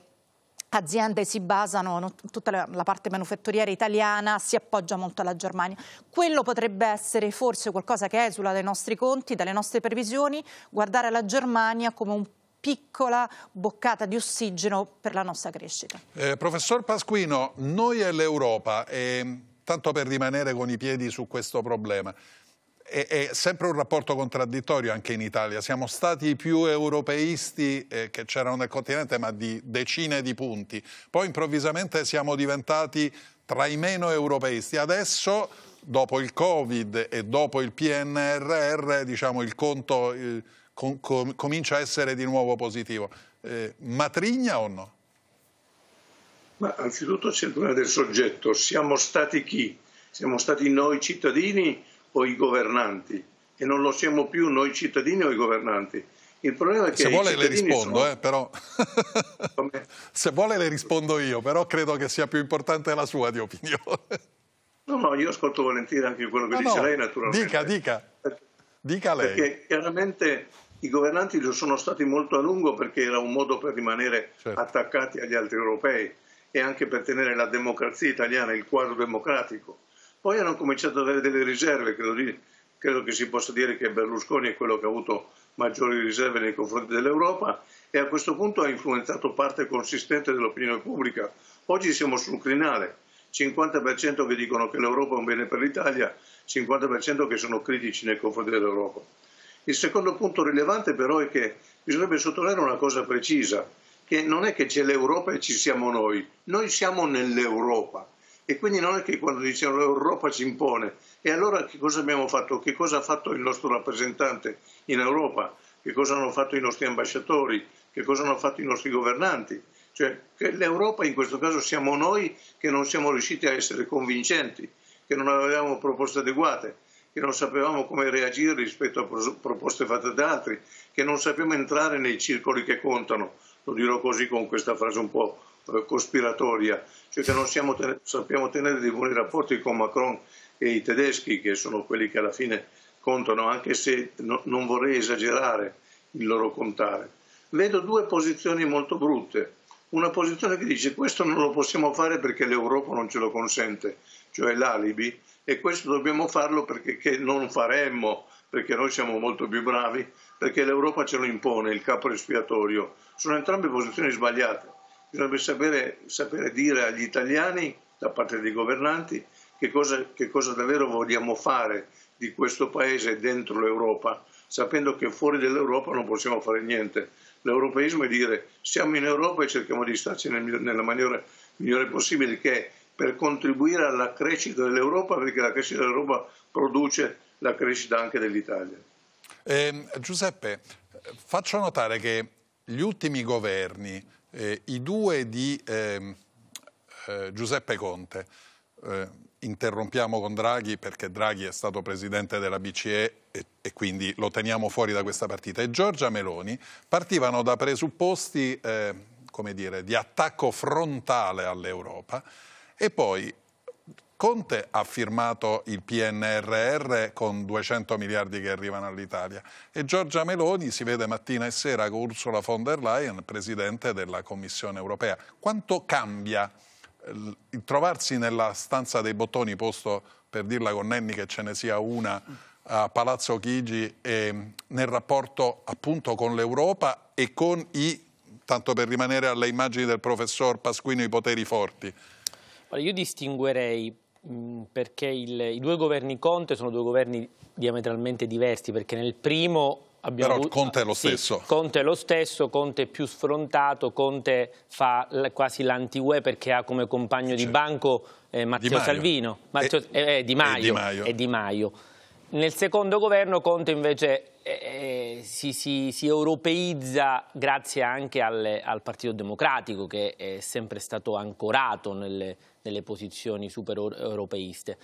aziende si basano, tutta la parte manufatturiera italiana si appoggia molto alla Germania. Quello potrebbe essere forse qualcosa che esula dai nostri conti, dalle nostre previsioni, guardare la Germania come un piccola boccata di ossigeno per la nostra crescita.
Eh, professor Pasquino, noi e l'Europa, eh, tanto per rimanere con i piedi su questo problema, è, è, sempre un rapporto contraddittorio anche in Italia. Siamo stati i più europeisti eh, che c'erano nel continente, ma di decine di punti. Poi improvvisamente siamo diventati tra i meno europeisti. Adesso, dopo il Covid e dopo il PNRR, diciamo il conto... Il, com, com, comincia a essere di nuovo positivo. Eh, matrigna
o no? Ma anzitutto c'è il problema del soggetto. Siamo stati chi? Siamo stati noi cittadini o i governanti? E non lo siamo più noi cittadini o i governanti. Il problema è che... Se vuole le rispondo, sono... eh,
però... Se vuole le rispondo io, però credo che sia più importante la sua di opinione.
no, no, io ascolto volentieri anche quello che no, dice no. lei, naturalmente. Dica, dica. Dica lei. Perché chiaramente i governanti lo sono stati molto a lungo perché era un modo per rimanere certo. attaccati agli altri europei e anche per tenere la democrazia italiana, il quadro democratico. Poi hanno cominciato ad avere delle riserve, credo, di, credo che si possa dire che Berlusconi è quello che ha avuto maggiori riserve nei confronti dell'Europa e a questo punto ha influenzato parte consistente dell'opinione pubblica. Oggi siamo sul crinale, 50% che dicono che l'Europa è un bene per l'Italia, 50% che sono critici nei confronti dell'Europa. Il secondo punto rilevante però è che bisognerebbe sottolineare una cosa precisa, che non è che c'è l'Europa e ci siamo noi, noi siamo nell'Europa e quindi non è che quando diciamo l'Europa ci impone. E allora che cosa abbiamo fatto? Che cosa ha fatto il nostro rappresentante in Europa? Che cosa hanno fatto i nostri ambasciatori? Che cosa hanno fatto i nostri governanti? Cioè l'Europa in questo caso siamo noi che non siamo riusciti a essere convincenti, che non avevamo proposte adeguate che non sapevamo come reagire rispetto a proposte fatte da altri, che non sappiamo entrare nei circoli che contano, lo dirò così con questa frase un po' eh, cospiratoria, cioè che non ten sappiamo tenere dei buoni rapporti con Macron e i tedeschi, che sono quelli che alla fine contano, anche se no non vorrei esagerare il loro contare. Vedo due posizioni molto brutte. Una posizione che dice questo non lo possiamo fare perché l'Europa non ce lo consente, cioè l'alibi e questo dobbiamo farlo perché non faremmo, perché noi siamo molto più bravi, perché l'Europa ce lo impone, il capo espiatorio. Sono entrambe posizioni sbagliate. Bisognerebbe sapere, sapere, dire agli italiani, da parte dei governanti, che cosa, che cosa davvero vogliamo fare di questo paese dentro l'Europa, sapendo che fuori dall'Europa non possiamo fare niente. L'europeismo è dire siamo in Europa e cerchiamo di starci nel, nella maniera migliore possibile, che è per contribuire alla crescita dell'Europa, perché la crescita dell'Europa produce la crescita anche dell'Italia.
Eh, Giuseppe, faccio notare che gli ultimi governi, eh, i due di ehm, eh, Giuseppe Conte, eh, interrompiamo con Draghi perché Draghi è stato presidente della BCE e, e, quindi lo teniamo fuori da questa partita, e Giorgia Meloni partivano da presupposti eh, dire, di attacco frontale all'Europa e poi Conte ha firmato il PNRR con 200 miliardi che arrivano all'Italia e Giorgia Meloni si vede mattina e sera con Ursula von der Leyen, presidente della Commissione europea. Quanto cambia eh, il trovarsi nella stanza dei bottoni, posto per dirla con Nenni che ce ne sia una a Palazzo Chigi, mm, nel rapporto appunto con l'Europa e con i, tanto per rimanere alle immagini del professor Pasquino, i poteri forti?
Io distinguerei mm, perché il, i due governi Conte sono due governi diametralmente diversi, perché nel primo abbiamo... Però Conte
è lo ah, stesso. Sì,
Conte è lo stesso, Conte è più sfrontato, Conte fa quasi l'anti-UE perché ha come compagno di banco eh, Matteo Salvino, Marzio, e, eh, di Maio, di Maio. Nel secondo governo Conte invece eh, eh si, si, si, europeizza grazie anche al, al Partito Democratico che è sempre stato ancorato nelle delle posizioni super europeiste.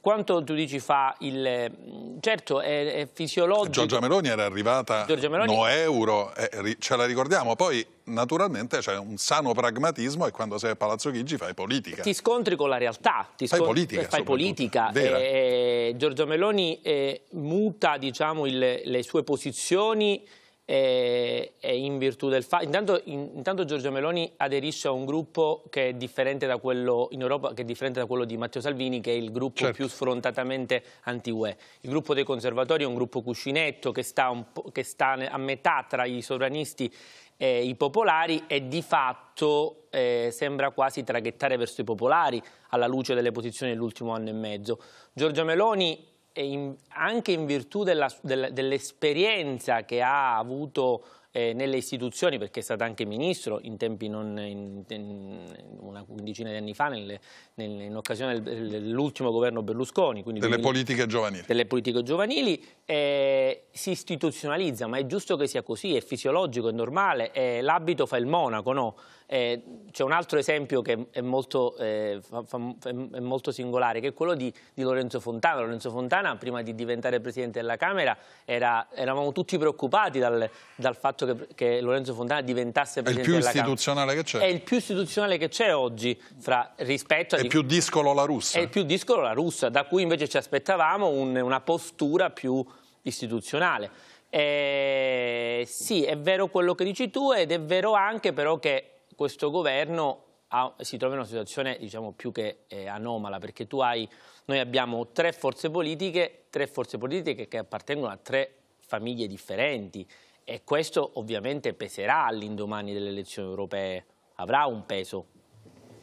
Quanto tu dici fa il... certo è, è fisiologico... Giorgia
Meloni era arrivata Meloni... no euro, eh, ce la ricordiamo, poi naturalmente c'è un sano pragmatismo e quando sei a Palazzo Chigi fai politica. Ti
scontri con la realtà.
Ti fai politica. Fai politica. E,
eh, eh, Giorgia Meloni eh, muta diciamo, il, le sue posizioni è, in virtù del fatto... Intanto, in, intanto Giorgia Meloni aderisce a un gruppo che è differente da quello in Europa, che è differente da quello di Matteo Salvini, che è il gruppo certo. più sfrontatamente anti-UE. Il gruppo dei conservatori è un gruppo cuscinetto che sta, che sta a metà tra i sovranisti e i popolari e di fatto eh, sembra quasi traghettare verso i popolari alla luce delle posizioni dell'ultimo anno e mezzo. Giorgio Meloni in, anche in virtù dell'esperienza che ha avuto eh, nelle istituzioni, perché è stata anche ministro in tempi non in, in, una quindicina di anni fa, nelle, nel, in occasione dell'ultimo governo Berlusconi. delle, del, politiche giovanili. delle politiche giovanili eh, si istituzionalizza, ma è giusto che sia così, è fisiologico, è normale, eh, l'abito fa il monaco, no? eh, c'è un altro esempio che è molto, eh, fa, fa, è molto singolare, che è quello di, di, Lorenzo Fontana. Lorenzo Fontana, prima di diventare Presidente della Camera, era, eravamo tutti preoccupati dal, dal fatto che, che, Lorenzo Fontana diventasse Presidente della Camera. È il più istituzionale che c'è. È il più istituzionale che c'è oggi, fra, rispetto a... È il più discolo la russa. È più discolo la russa, da cui invece ci aspettavamo un, una postura più istituzionale. Eh, sì, è vero quello che dici tu ed è vero anche però che questo governo ha, si trova in una situazione diciamo più che eh, anomala perché tu hai, noi abbiamo tre forze politiche, tre forze politiche che appartengono a tre famiglie differenti e questo ovviamente peserà all'indomani delle elezioni europee, avrà un peso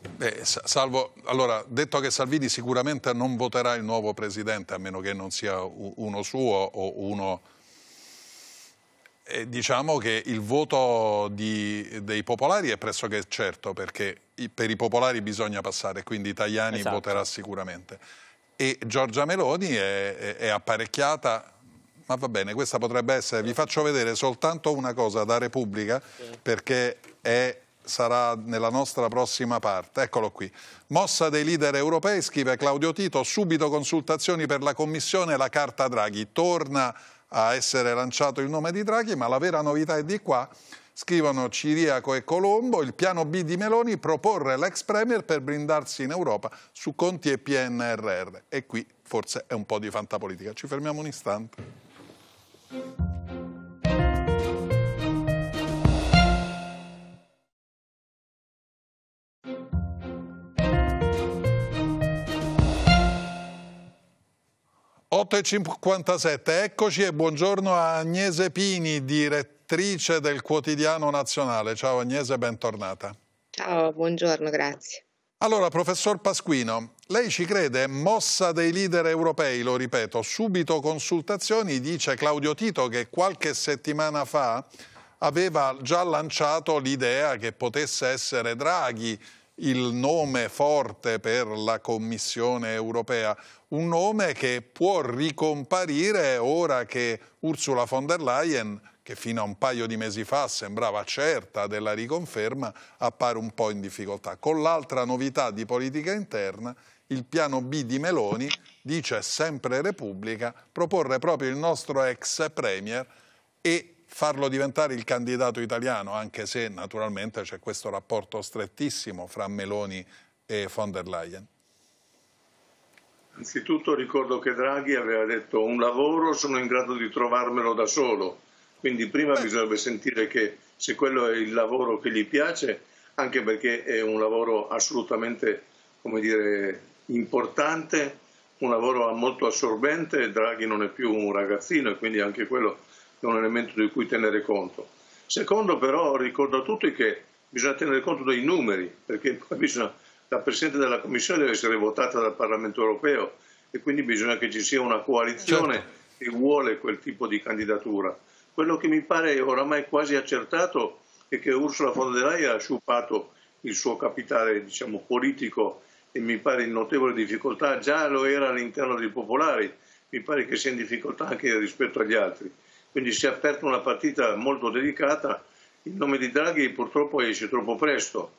Beh, salvo, allora, detto che Salvini sicuramente non voterà il nuovo presidente, a meno che non sia uno suo o uno... E eh, diciamo che il voto di, dei popolari è pressoché certo, perché per i popolari bisogna passare, quindi Tajani esatto. voterà sicuramente. E Giorgia Meloni è, è apparecchiata ma va bene, questa potrebbe essere, vi faccio vedere soltanto una cosa da Repubblica perché è sarà nella nostra prossima parte. Eccolo qui. Mossa dei leader europei, scrive Claudio Tito, subito consultazioni per la Commissione, la carta Draghi. Torna a essere lanciato il nome di Draghi, ma la vera novità è di qua. Scrivono Ciriaco e Colombo, il piano B di Meloni, proporre l'ex Premier per brindarsi in Europa su conti e PNRR. E qui forse è un po' di fantapolitica. Ci fermiamo un istante. 8.57, eccoci e buongiorno a Agnese Pini, direttrice del quotidiano nazionale. Ciao Agnese, bentornata.
Ciao, buongiorno, grazie.
Allora, professor Pasquino, lei ci crede? Mossa dei leader europei, lo ripeto, subito consultazioni, dice Claudio Tito che qualche settimana fa aveva già lanciato l'idea che potesse essere Draghi il nome forte per la Commissione europea, un nome che può ricomparire ora che Ursula von der Leyen, che fino a un paio di mesi fa sembrava certa della riconferma, appare un po' in difficoltà. Con l'altra novità di politica interna, il piano B di Meloni dice sempre Repubblica proporre proprio il nostro ex premier e farlo diventare il candidato italiano, anche se naturalmente c'è questo rapporto strettissimo fra Meloni e von der Leyen?
Innanzitutto ricordo che Draghi aveva detto un lavoro sono in grado di trovarmelo da solo, quindi prima Beh. bisognerebbe sentire che se quello è il lavoro che gli piace, anche perché è un lavoro assolutamente dire, importante, un lavoro molto assorbente, Draghi non è più un ragazzino e quindi anche quello è un elemento di cui tenere conto. Secondo però ricordo a tutti che bisogna tenere conto dei numeri, perché poi bisogna, la Presidente della Commissione deve essere votata dal Parlamento europeo e quindi bisogna che ci sia una coalizione certo. che vuole quel tipo di candidatura. Quello che mi pare oramai quasi accertato è che Ursula von der Leyen ha sciupato il suo capitale diciamo, politico e mi pare in notevole difficoltà, già lo era all'interno dei popolari, mi pare che sia in difficoltà anche rispetto agli altri. Quindi si è aperta una partita molto delicata. Il nome di Draghi purtroppo esce troppo presto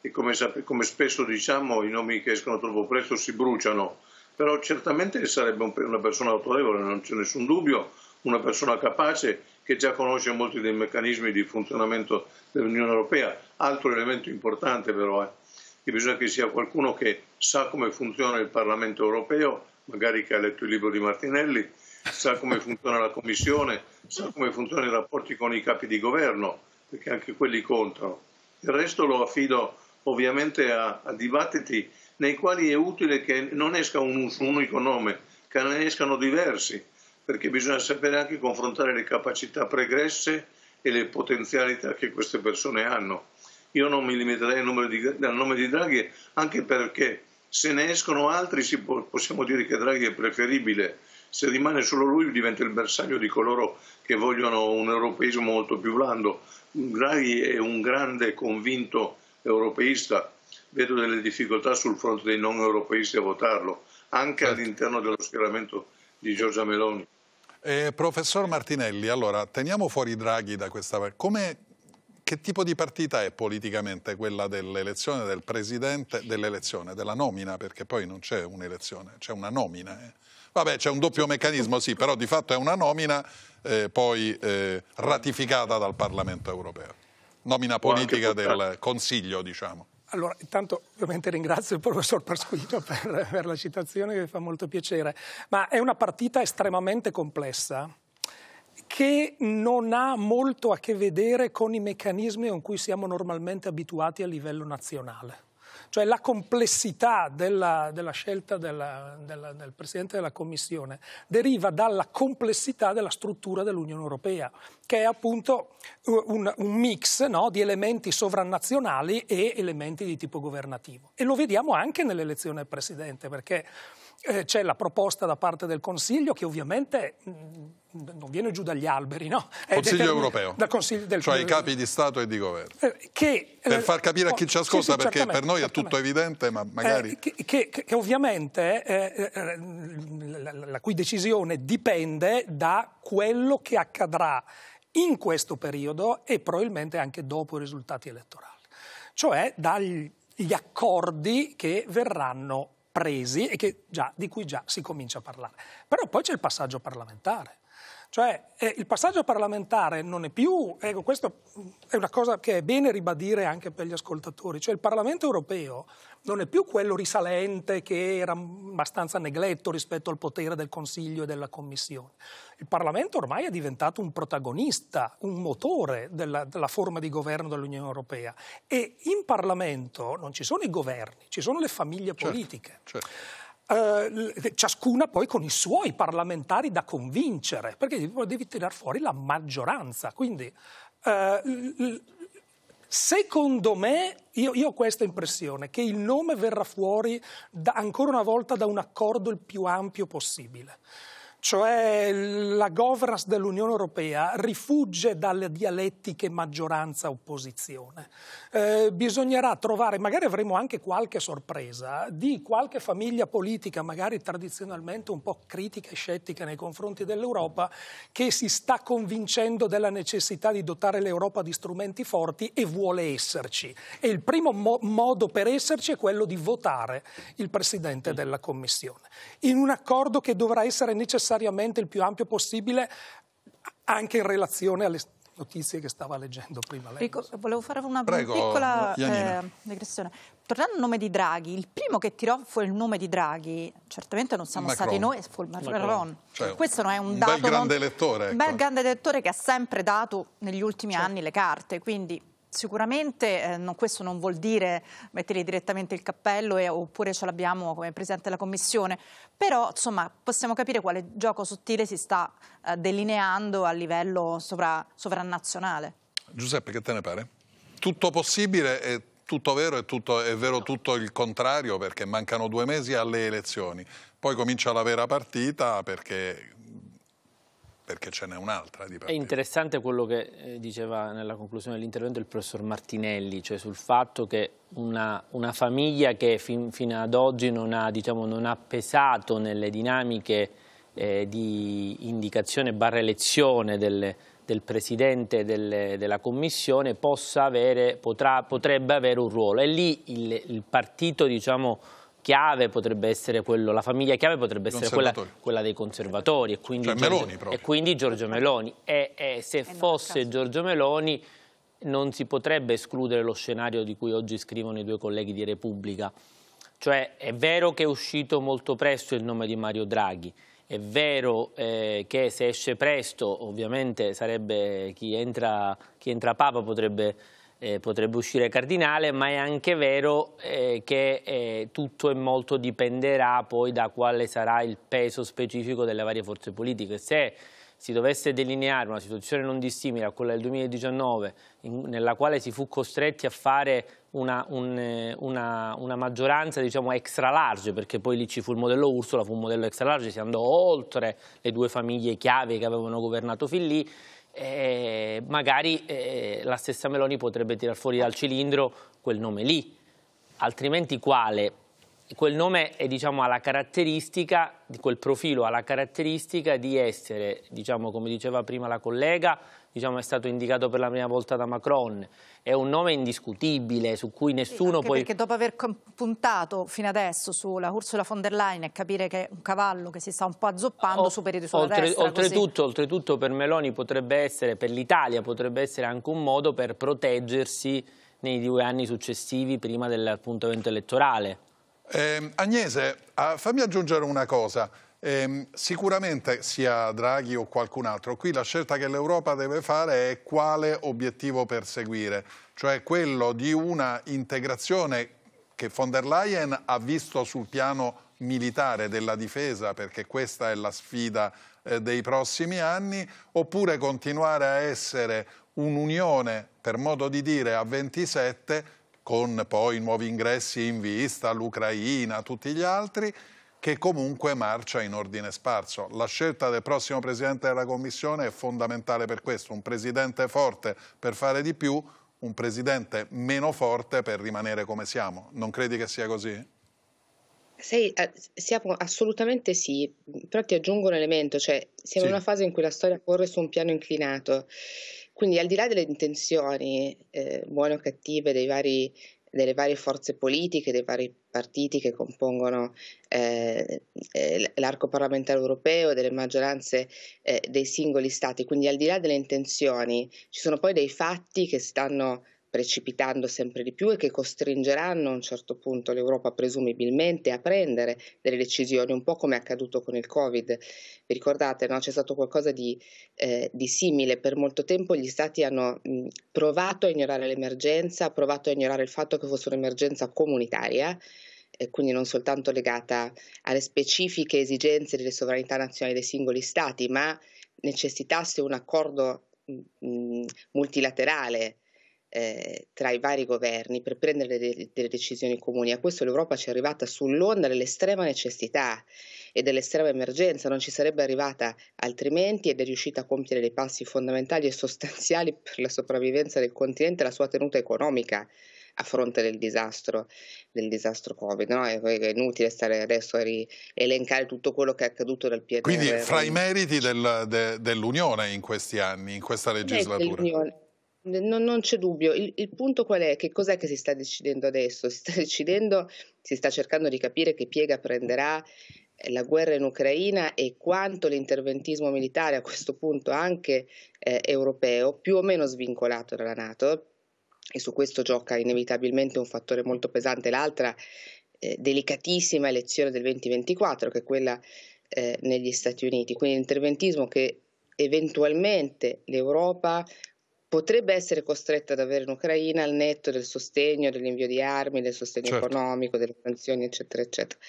e come, come spesso diciamo i nomi che escono troppo presto si bruciano. Però certamente sarebbe un, una persona autorevole, non c'è nessun dubbio, una persona capace che già conosce molti dei meccanismi di funzionamento dell'Unione Europea. Altro elemento importante però è eh, che bisogna che sia qualcuno che sa come funziona il Parlamento Europeo, magari che ha letto il libro di Martinelli, sa come funziona la Commissione, sa come funzionano i rapporti con i capi di governo, perché anche quelli contano. Il resto lo affido ovviamente a, a dibattiti nei quali è utile che non esca un, un unico nome, che ne escano diversi, perché bisogna sapere anche confrontare le capacità pregresse e le potenzialità che queste persone hanno. Io non mi limiterei al, di, al nome di Draghi, anche perché se ne escono altri può, possiamo dire che Draghi è preferibile, se rimane solo lui diventa il bersaglio di coloro che vogliono un europeismo molto più blando. Draghi è un grande convinto europeista, vedo delle difficoltà sul fronte dei non europeisti a votarlo, anche certo. all'interno dello schieramento di Giorgia Meloni.
Eh, professor Martinelli, allora teniamo fuori Draghi da questa parte. Come che tipo di partita è politicamente quella dell'elezione del presidente, dell'elezione, della nomina, perché poi non c'è un'elezione, c'è una nomina. Eh. Vabbè, c'è un doppio meccanismo, sì, però di fatto è una nomina eh, poi eh, ratificata dal Parlamento europeo. Nomina politica del Consiglio, diciamo.
Allora, intanto ovviamente ringrazio il professor Pasquino per, per la citazione che mi fa molto piacere, ma è una partita estremamente complessa che non ha molto a che vedere con i meccanismi con cui siamo normalmente abituati a livello nazionale. Cioè la complessità della, della scelta della, della, del Presidente della Commissione deriva dalla complessità della struttura dell'Unione Europea, che è appunto eh, un, un mix no, di elementi sovranazionali e elementi di tipo governativo. E lo vediamo anche nell'elezione del Presidente, perché eh, c'è la proposta da parte del Consiglio che ovviamente mh, mm, non viene giù dagli alberi, no? Consiglio europeo, dal Consiglio del, cioè i eh, capi
di Stato e di governo.
Eh, che, per eh, far capire a chi oh, ci ascolta, sì, sì, perché per noi è tutto
evidente, ma eh, magari... Eh, che,
che, che, ovviamente eh, la, la cui decisione dipende da quello che accadrà in questo periodo e probabilmente anche dopo i risultati elettorali, cioè dagli accordi che verranno presi e che già, di cui già si comincia a parlare. Però poi c'è il passaggio parlamentare. Cioè eh, il passaggio parlamentare non è più, ecco, questa è una cosa che è bene ribadire anche per gli ascoltatori, cioè il Parlamento europeo non è più quello risalente che era abbastanza negletto rispetto al potere del Consiglio e della Commissione. Il Parlamento ormai è diventato un protagonista, un motore della, della forma di governo dell'Unione Europea e in Parlamento non ci sono i governi, ci sono le famiglie certo, politiche. Certo eh, ciascuna poi con i suoi parlamentari da convincere, perché devi, tirare fuori la maggioranza. Quindi, eh, secondo me, io, ho questa impressione, che il nome verrà fuori ancora una volta da un accordo il più ampio possibile cioè la governance dell'Unione Europea rifugge dalle dialettiche maggioranza-opposizione. Eh, bisognerà trovare, magari avremo anche qualche sorpresa, di qualche famiglia politica, magari tradizionalmente un po' critica e scettica nei confronti dell'Europa, che si sta convincendo della necessità di dotare l'Europa di strumenti forti e vuole esserci. E il primo mo modo per esserci è quello di votare il Presidente mm. della Commissione. In un accordo che dovrà essere necessario necessariamente il più ampio possibile anche in relazione alle notizie che stava leggendo prima lei. Rico,
volevo fare una Prego, piccola eh, digressione. Tornando al nome di Draghi, il primo che tirò fu il nome di Draghi, certamente non siamo Macron. stati noi, fu il Macron. Macron. Cioè, Questo non è un, un dato... Un bel ecco. grande non...
elettore. Ecco. bel
grande elettore che ha sempre dato negli ultimi cioè. anni le carte, quindi Sicuramente eh, no, questo non vuol dire mettere direttamente il cappello e, oppure ce l'abbiamo come Presidente della Commissione, però insomma, possiamo capire quale gioco sottile si sta eh, delineando a livello sovra, sovranazionale.
Giuseppe, che te ne pare? Tutto possibile e tutto vero e tutto, è vero tutto il contrario perché mancano due mesi alle elezioni. Poi comincia la vera partita perché perché ce n'è un'altra di partita.
È interessante quello che eh, diceva nella conclusione dell'intervento il professor Martinelli, cioè sul fatto che una, una famiglia che fin, fino ad oggi non ha, diciamo, non ha pesato nelle dinamiche eh, di indicazione barra elezione del, del presidente del, della commissione avere, potrà, potrebbe avere un ruolo. E lì il, il partito diciamo, chiave potrebbe essere quello, la famiglia chiave potrebbe essere quella, quella, dei conservatori e quindi, cioè, Giorgio, e quindi Giorgio, Meloni e, e se eh, fosse Giorgio Meloni non si potrebbe escludere lo scenario di cui oggi scrivono i due colleghi di Repubblica cioè è vero che è uscito molto presto il nome di Mario Draghi è vero eh, che se esce presto ovviamente sarebbe chi entra, chi entra Papa potrebbe eh, potrebbe uscire Cardinale, ma è anche vero eh, che eh, tutto e molto dipenderà poi da quale sarà il peso specifico delle varie forze politiche. Se si dovesse delineare una situazione non dissimile a quella del 2019, in, nella quale si fu costretti a fare una, un, eh, una, una maggioranza diciamo, extra large, perché poi lì ci fu il modello Ursula, fu un modello extra large, si andò oltre le due famiglie chiave che avevano governato fin lì, eh, magari eh, la stessa Meloni potrebbe tirar fuori dal cilindro quel nome lì, altrimenti quale? Quel nome è, diciamo, la caratteristica, quel profilo ha la caratteristica di essere, diciamo, come diceva prima la collega, diciamo, è stato indicato per la prima volta da Macron, è un nome indiscutibile su cui nessuno sì, poi... Perché
dopo aver puntato fino adesso sulla Ursula von der Leyen e capire che è un cavallo che si sta un po' azzoppando o, superi sulla oltre, destra, oltretutto,
oltretutto per Meloni potrebbe essere, per l'Italia potrebbe essere anche un modo per proteggersi nei due anni successivi prima dell'appuntamento elettorale.
Eh, Agnese, ah, fammi aggiungere una cosa. Eh, sicuramente sia Draghi o qualcun altro, qui la scelta che l'Europa deve fare è quale obiettivo perseguire, cioè quello di una integrazione che von der Leyen ha visto sul piano militare della difesa, perché questa è la sfida eh, dei prossimi anni, oppure continuare a essere un'unione, per modo di dire, a 27, con poi nuovi ingressi in vista, l'Ucraina, tutti gli altri, che comunque marcia in ordine sparso. La scelta del prossimo Presidente della Commissione è fondamentale per questo, un Presidente forte per fare di più, un Presidente meno forte per rimanere come siamo. Non credi che sia così?
Sei, eh, siamo assolutamente sì, però ti aggiungo un elemento, cioè siamo sì. in una fase in cui la storia corre su un piano inclinato, quindi al di là delle intenzioni, eh, buone o cattive, dei vari delle varie forze politiche, dei vari partiti che compongono eh, eh l'arco parlamentare europeo, delle maggioranze eh, dei singoli stati. Quindi al di là delle intenzioni ci sono poi dei fatti che stanno precipitando sempre di più e che costringeranno a un certo punto l'Europa presumibilmente a prendere delle decisioni, un po' come è accaduto con il Covid. Vi ricordate, no? c'è stato qualcosa di, eh, di, simile. Per molto tempo gli stati hanno mh, provato a ignorare l'emergenza, provato a ignorare il fatto che fosse un'emergenza comunitaria E quindi non soltanto legata alle specifiche esigenze delle sovranità nazionali dei singoli Stati, ma necessitasse un accordo multilaterale eh, tra i vari governi per prendere delle, delle decisioni comuni. A questo l'Europa ci è arrivata sull'onda dell'estrema necessità e dell'estrema emergenza, non ci sarebbe arrivata altrimenti ed è riuscita a compiere dei passi fondamentali e sostanziali per la sopravvivenza del continente e la sua tenuta economica a fronte del disastro, del disastro Covid. No? È, è, inutile stare adesso a rielencare tutto quello che è accaduto dal PNR. Quindi fra i
meriti del, de, dell'Unione in questi anni, in questa legislatura
non, non c'è dubbio. Il, il, punto qual è? Che cos'è che si sta decidendo adesso? Si sta decidendo, si sta cercando di capire che piega prenderà eh, la guerra in Ucraina e quanto l'interventismo militare a questo punto anche eh, europeo, più o meno svincolato dalla Nato, e su questo gioca inevitabilmente un fattore molto pesante, l'altra eh, delicatissima elezione del 2024, che è quella eh, negli Stati Uniti. Quindi l'interventismo che eventualmente l'Europa potrebbe essere costretta ad avere in Ucraina al netto del sostegno, dell'invio di armi, del sostegno certo. economico, delle sanzioni, eccetera, eccetera.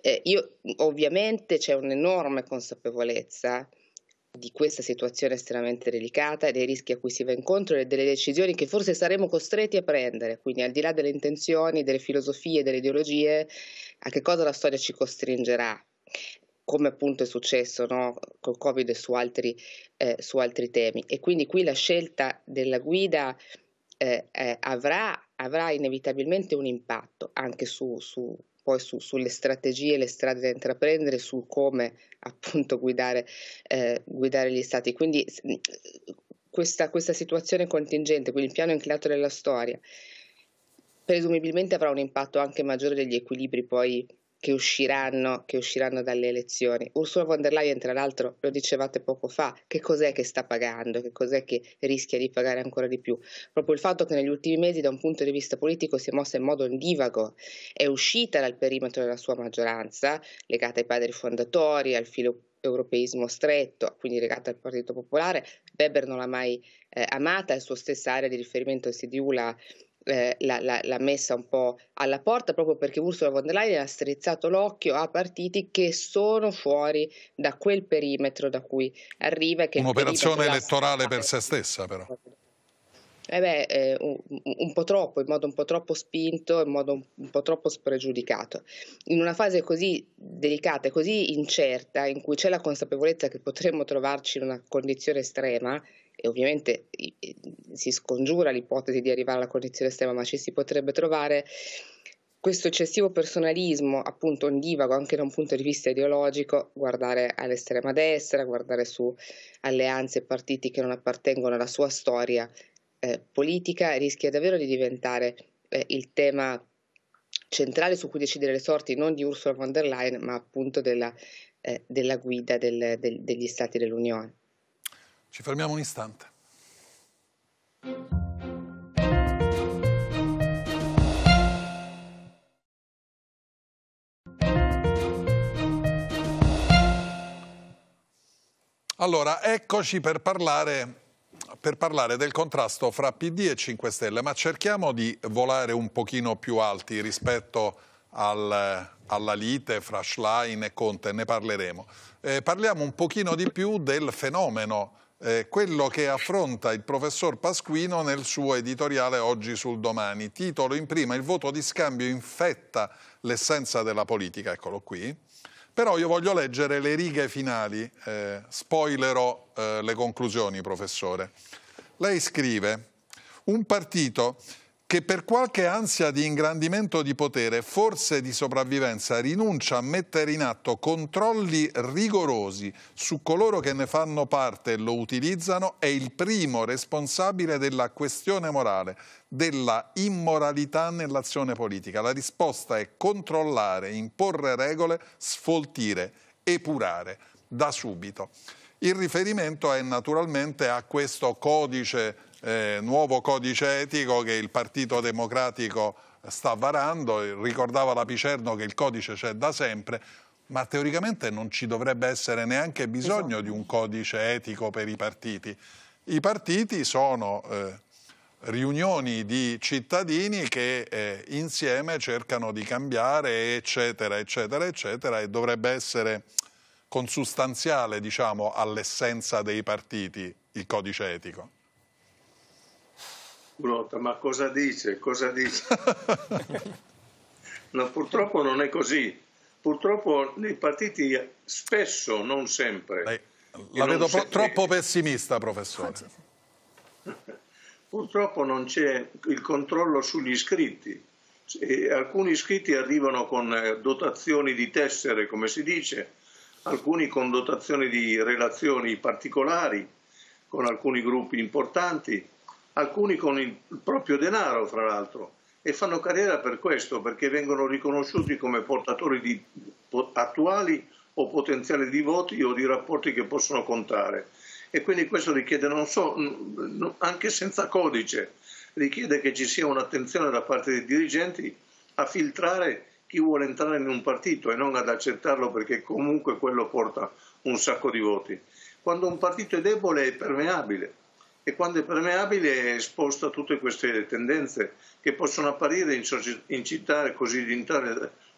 Eh, io, ovviamente c'è un'enorme consapevolezza di questa situazione estremamente delicata, dei rischi a cui si va incontro e delle decisioni che forse saremo costretti a prendere, quindi al di là delle intenzioni, delle filosofie, delle ideologie, a che cosa la storia ci costringerà come appunto è successo no? col Covid e su altri, eh, su altri temi. E quindi qui la scelta della guida eh, eh, avrà, avrà, inevitabilmente un impatto anche su, su, poi su, sulle strategie, le strade da intraprendere, su come appunto guidare, eh, guidare gli stati. Quindi questa, questa situazione contingente, quindi il piano inclinato della storia, presumibilmente avrà un impatto anche maggiore degli equilibri poi che usciranno, che usciranno dalle elezioni. Ursula von der Leyen, tra l'altro, lo dicevate poco fa, che cos'è che sta pagando, che cos'è che rischia di pagare ancora di più? Proprio il fatto che negli ultimi mesi, da un punto di vista politico, si è mossa in modo ondivago, è uscita dal perimetro della sua maggioranza, legata ai padri fondatori, al filo europeismo stretto, quindi legata al Partito Popolare. Weber non l'ha mai eh, amata, è la sua stessa area di riferimento al CDU l'ha eh, l'ha, messa un po' alla porta proprio perché Ursula von der Leyen ha strizzato l'occhio a partiti che sono fuori da quel perimetro da cui arriva. Un'operazione elettorale
per se stessa però.
Eh beh, eh, un, un, po' troppo, in modo un po' troppo spinto, in modo un, un, po' troppo spregiudicato. In una fase così delicata e così incerta, in cui c'è la consapevolezza che potremmo trovarci in una condizione estrema, e ovviamente si scongiura l'ipotesi di arrivare alla condizione estrema, ma ci si potrebbe trovare questo eccessivo personalismo, appunto un divago anche da un punto di vista ideologico, guardare all'estrema destra, guardare su alleanze e partiti che non appartengono alla sua storia eh, politica, rischia davvero di diventare eh, il tema centrale su cui decidere le sorti non di Ursula von der Leyen, ma appunto della, eh, della guida del, del, degli stati dell'Unione.
Ci fermiamo un istante. Allora, eccoci per parlare, per parlare, del contrasto fra PD e 5 Stelle, ma cerchiamo di volare un pochino più alti rispetto al, alla lite fra Schlein e Conte, ne parleremo. Eh, parliamo un pochino di più del fenomeno eh, quello che affronta il professor Pasquino nel suo editoriale Oggi sul domani. Titolo in prima, il voto di scambio infetta l'essenza della politica, eccolo qui. Però io voglio leggere le righe finali, eh, spoilerò eh, le conclusioni, professore. Lei scrive, un partito che per qualche ansia di ingrandimento di potere, forse di sopravvivenza, rinuncia a mettere in atto controlli rigorosi su coloro che ne fanno parte e lo utilizzano, è il primo responsabile della questione morale, della immoralità nell'azione politica. La risposta è controllare, imporre regole, sfoltire, epurare, da subito. Il riferimento è naturalmente a questo codice eh, nuovo codice etico che il Partito Democratico sta varando, ricordava la Picerno che il codice c'è da sempre, ma teoricamente non ci dovrebbe essere neanche bisogno esatto. di un codice etico per i partiti. I partiti sono eh, riunioni di cittadini che eh, insieme cercano di cambiare, eccetera, eccetera, eccetera, e dovrebbe essere consustanziale, diciamo, all'essenza dei partiti il codice
etico. Culotta, ma cosa dice? Cosa dice? no, purtroppo non è così. Purtroppo nei partiti spesso, non sempre. Dai, la vedo sempre...
troppo pessimista, professore.
purtroppo non c'è il controllo sugli iscritti. alcuni iscritti arrivano con eh, dotazioni di tessere, come si dice, alcuni con dotazioni di relazioni particolari con alcuni gruppi importanti alcuni con il proprio denaro, fra l'altro, e fanno carriera per questo, perché vengono riconosciuti come portatori di attuali o potenziali di voti o di rapporti che possono contare. E quindi questo richiede, non so, anche senza codice, richiede che ci sia un'attenzione da parte dei dirigenti a filtrare chi vuole entrare in un partito e non ad accettarlo perché comunque quello porta un sacco di voti. Quando un partito è debole è permeabile e quando è permeabile è esposto a tutte queste tendenze che possono apparire in, città così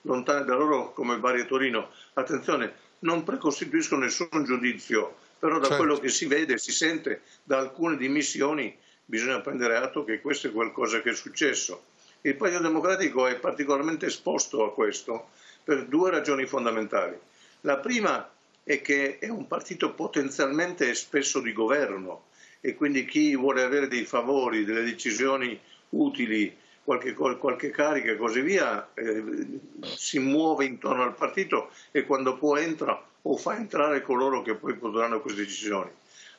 lontane da loro come Bari e Torino. Attenzione, non precostituisco nessun giudizio, però da certo. quello che si vede, si sente da alcune dimissioni bisogna prendere atto che questo è qualcosa che è successo. Il Partito Democratico è particolarmente esposto a questo per due ragioni fondamentali. La prima è che è un partito potenzialmente spesso di governo, e quindi chi vuole avere dei favori, delle decisioni utili, qualche, qualche carica e così via, eh, si muove intorno al partito e quando può entra o fa entrare coloro che poi potranno queste decisioni.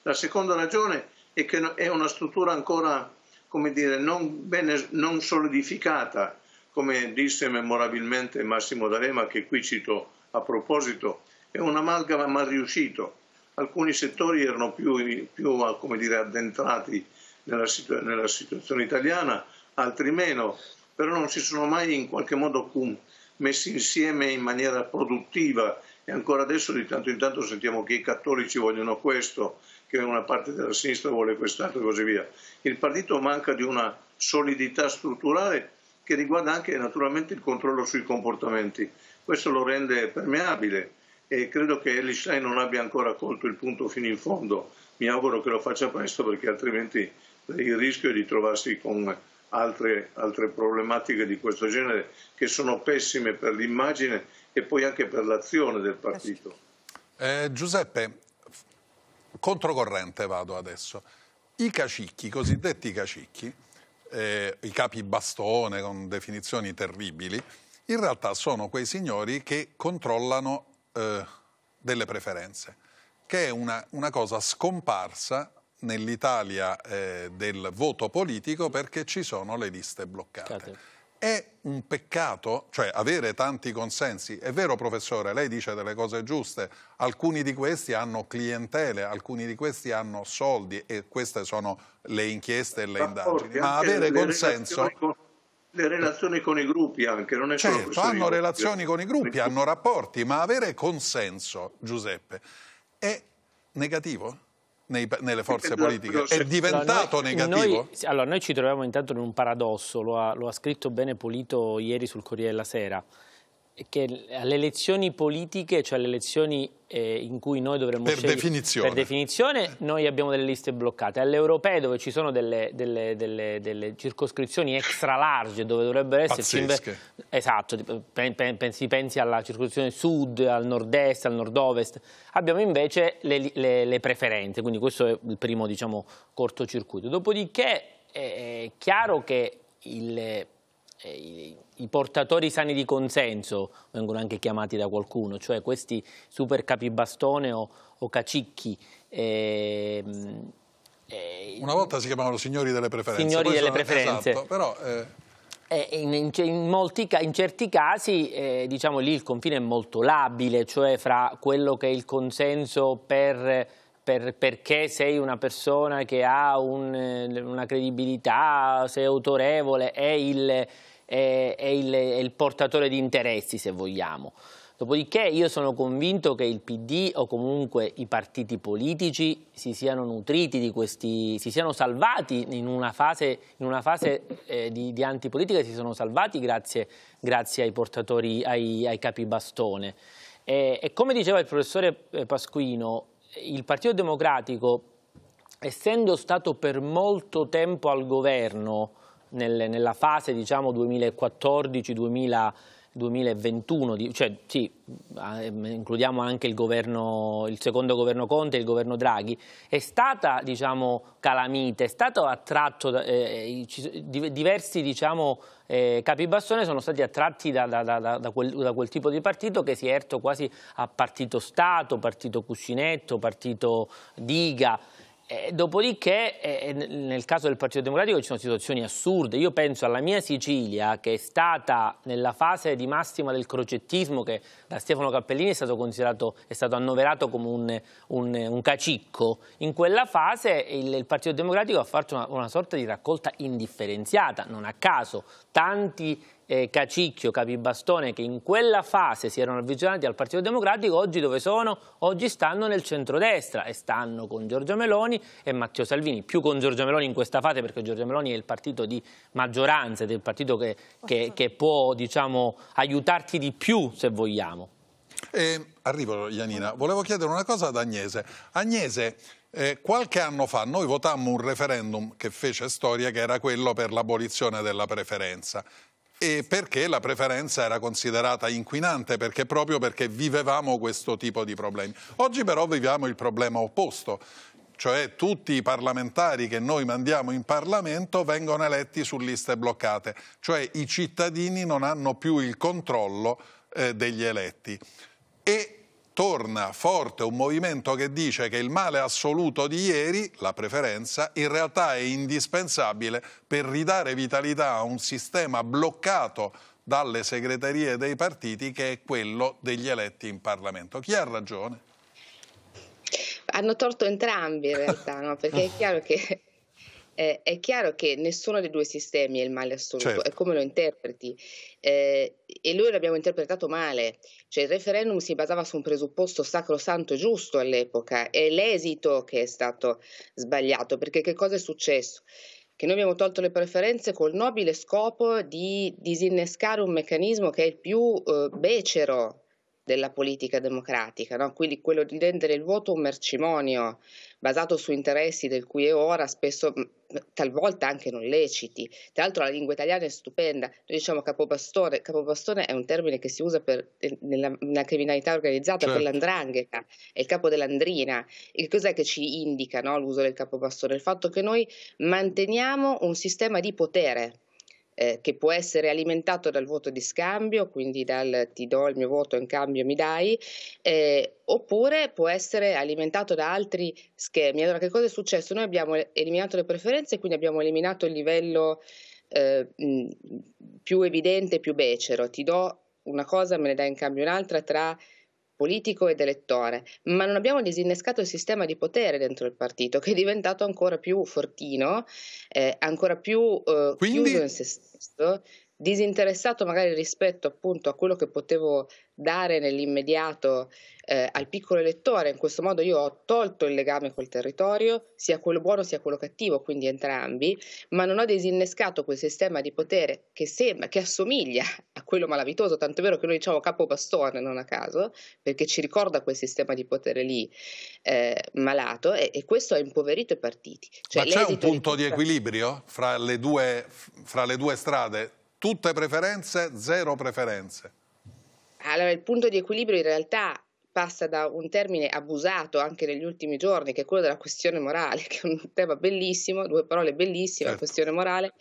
La seconda ragione è che è una struttura ancora come dire, non, bene, non solidificata, come disse memorabilmente Massimo D'Arema, che qui cito a proposito, è un amalgama mal riuscito alcuni settori erano più, più dire, addentrati nella, situ nella, situazione italiana, altri meno, però non si sono mai in qualche modo messi insieme in maniera produttiva e ancora adesso di tanto in tanto sentiamo che i cattolici vogliono questo, che una parte della sinistra vuole quest'altro e così via. Il partito manca di una solidità strutturale che riguarda anche naturalmente il controllo sui comportamenti. Questo lo rende permeabile e credo che Lichtenstein non abbia ancora colto il punto fino in fondo. Mi auguro che lo faccia presto perché altrimenti il rischio è di trovarsi con altre, altre problematiche di questo genere che sono pessime per l'immagine e poi anche per l'azione del partito.
Eh, Giuseppe, controcorrente vado adesso. I cacicchi, i cosiddetti cacicchi, eh, i capi bastone con definizioni terribili, in realtà sono quei signori che controllano eh, delle preferenze, che è una, una cosa scomparsa nell'Italia eh, del voto politico perché ci sono le liste bloccate. Certo. È un peccato, cioè avere tanti consensi, è vero professore, lei dice delle cose giuste, alcuni di questi hanno clientele, alcuni di questi hanno soldi e queste sono le inchieste e le indagini, ma avere consenso... Relazioni
le relazioni con i gruppi anche, non è certo, solo Certo, hanno relazioni con i
gruppi, hanno rapporti, ma avere consenso, Giuseppe, è negativo? Nei, nelle forze politiche è diventato allora, noi, negativo? Noi,
allora, noi ci troviamo intanto in un paradosso, lo ha, lo ha scritto bene Polito ieri sul Corriere della Sera che alle elezioni politiche, cioè alle elezioni eh, in cui noi dovremmo per scegliere... Definizione. Per definizione. noi abbiamo delle liste bloccate. Alle europee, dove ci sono delle, delle, delle, delle circoscrizioni extra large, dove dovrebbero esserci... Pazzesche. Esatto, pensi, pensi, alla circoscrizione sud, al nord-est, al nord-ovest. Abbiamo invece le, le, le, preferenze, quindi questo è il primo, diciamo, cortocircuito. Dopodiché eh, è chiaro che il... Eh, i portatori sani di consenso, vengono anche chiamati da qualcuno, cioè questi super capibastone o, o cacicchi. Eh, eh,
Una volta si chiamavano signori delle preferenze. Signori delle sono, preferenze. Esatto,
però, eh. eh in, in, in, molti, in, certi casi eh, diciamo lì il confine è molto labile, cioè fra quello che è il consenso per per, perché sei una persona che ha un, eh, una credibilità, sei autorevole, è il, è, è, il, è il portatore di interessi, se vogliamo. Dopodiché io sono convinto che il PD o comunque i partiti politici si siano nutriti di questi, si siano salvati in una fase, in una fase eh, di, di, antipolitica, si sono salvati grazie, grazie ai portatori, ai, ai bastone. E, e come diceva il professore eh, Pasquino, il Partito Democratico, essendo stato per molto tempo al governo, nel, nella fase diciamo 2014 2021, cioè sì, ah, ehm, includiamo anche il, governo, il, secondo governo Conte e il governo Draghi, è stata diciamo, calamita, è stato attratto, eh, eh diversi diciamo, eh, capibastone sono stati attratti da, da, da, quel, da, quel, tipo di partito che si è erto quasi a partito Stato, partito Cuscinetto, partito Diga e eh, dopodiché, eh, eh, nel caso del Partito Democratico ci sono situazioni assurde. Io penso alla mia Sicilia, che è stata nella fase di massima del crocettismo, che da Stefano Cappellini è stato, considerato, è stato annoverato come un, un, un cacicco. In quella fase il, il Partito Democratico ha fatto una, una sorta di raccolta indifferenziata, non a caso. Tanti eh, Cacicchio, Capibastone, che in quella fase si erano avvicinati al Partito Democratico, oggi dove sono? Oggi stanno nel centrodestra e stanno con Giorgio Meloni e Matteo Salvini, più con Giorgio Meloni in questa fase perché Giorgio Meloni è il partito di maggioranza, ed è il partito che, che, che
può diciamo, aiutarti di più se vogliamo. Eh, arrivo Ianina, volevo chiedere una cosa ad Agnese. Agnese, eh, qualche anno fa noi votammo un referendum che fece storia che era quello per l'abolizione della preferenza e perché la preferenza era considerata inquinante, perché proprio perché vivevamo questo tipo di problemi. Oggi però viviamo il problema opposto, cioè tutti i parlamentari che noi mandiamo in Parlamento vengono eletti su liste bloccate, cioè i cittadini non hanno più il controllo eh, degli eletti. E torna forte un movimento che dice che il male assoluto di ieri, la preferenza, in realtà è indispensabile per ridare vitalità a un sistema bloccato dalle segreterie dei partiti che è quello degli eletti in Parlamento. Chi ha ragione?
Hanno torto entrambi in realtà, no? perché è ah. chiaro che eh, è chiaro che nessuno dei due sistemi è il male assoluto, certo. è come lo interpreti. Eh, e noi l'abbiamo interpretato male. Cioè, il referendum si basava su un presupposto sacrosanto e giusto all'epoca, è l'esito che è stato sbagliato, perché che cosa è successo? Che noi abbiamo tolto le preferenze col nobile scopo di disinnescare un meccanismo che è il più eh, becero della politica democratica, no? quindi quello di rendere il voto un mercimonio basato su interessi del cui è ora, spesso talvolta anche non leciti. Tra l'altro la lingua italiana è stupenda, noi diciamo capobastone, capobastone è un termine che si usa per, eh, nella, nella, criminalità organizzata certo. per l'andrangheta, è il capo dell'andrina. E cos'è che ci indica no? l'uso del capobastone? Il fatto che noi manteniamo un sistema di potere eh, che può essere alimentato dal voto di scambio, quindi dal ti do il mio voto in cambio mi dai, eh, oppure può essere alimentato da altri schemi. Allora che cosa è successo? Noi abbiamo eliminato le preferenze, quindi abbiamo eliminato il livello eh, più evidente, più becero, ti do una cosa, me ne dai in cambio un'altra tra politico ed elettore, ma non abbiamo disinnescato il sistema di potere dentro il partito, che è diventato ancora più fortino, eh, ancora più eh, Quindi... chiuso in se stesso disinteressato magari rispetto appunto a quello che potevo dare nell'immediato eh, al piccolo elettore, in questo modo io ho tolto il legame col territorio, sia quello buono sia quello cattivo, quindi entrambi, ma non ho disinnescato quel sistema di potere che sembra, che assomiglia a quello malavitoso, tanto è vero che noi diciamo capo bastone non a caso, perché ci ricorda quel sistema di potere lì eh, malato e, e, questo ha impoverito i partiti. Cioè, ma c'è un punto di, di
equilibrio fra le due, fra le due strade? tutte preferenze, zero preferenze?
Allora, il punto di equilibrio in realtà passa da un termine abusato anche negli ultimi giorni, che è quello della questione morale, che è un tema bellissimo, due parole bellissime, certo. questione morale,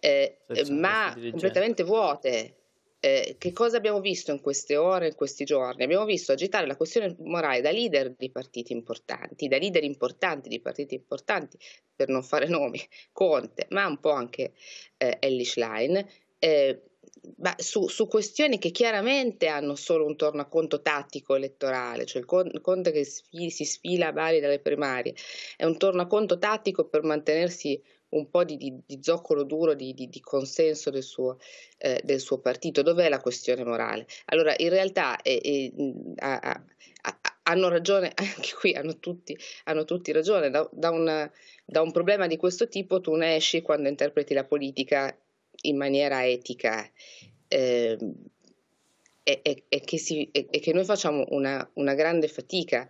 eh, ma completamente vuote. Eh, che cosa abbiamo visto in queste ore, in questi giorni? Abbiamo visto agitare la questione morale da leader di partiti importanti, da leader importanti di partiti importanti, per non fare nomi, Conte, ma un po' anche eh, Ellie Schlein, eh, su, su, questioni che chiaramente hanno solo un tornaconto tattico elettorale, cioè il conto che si, sfila a Bari dalle primarie, è un tornaconto tattico per mantenersi un po' di, di, di zoccolo duro di, di consenso del suo, eh, del suo, partito. Dov'è la questione morale? Allora, in realtà è, è, a, a, a, hanno ragione, anche qui hanno tutti, hanno tutti ragione, da, da, una, da un problema di questo tipo tu ne esci quando interpreti la politica in maniera etica eh, è, è, è, che si, è, che noi facciamo una, una grande fatica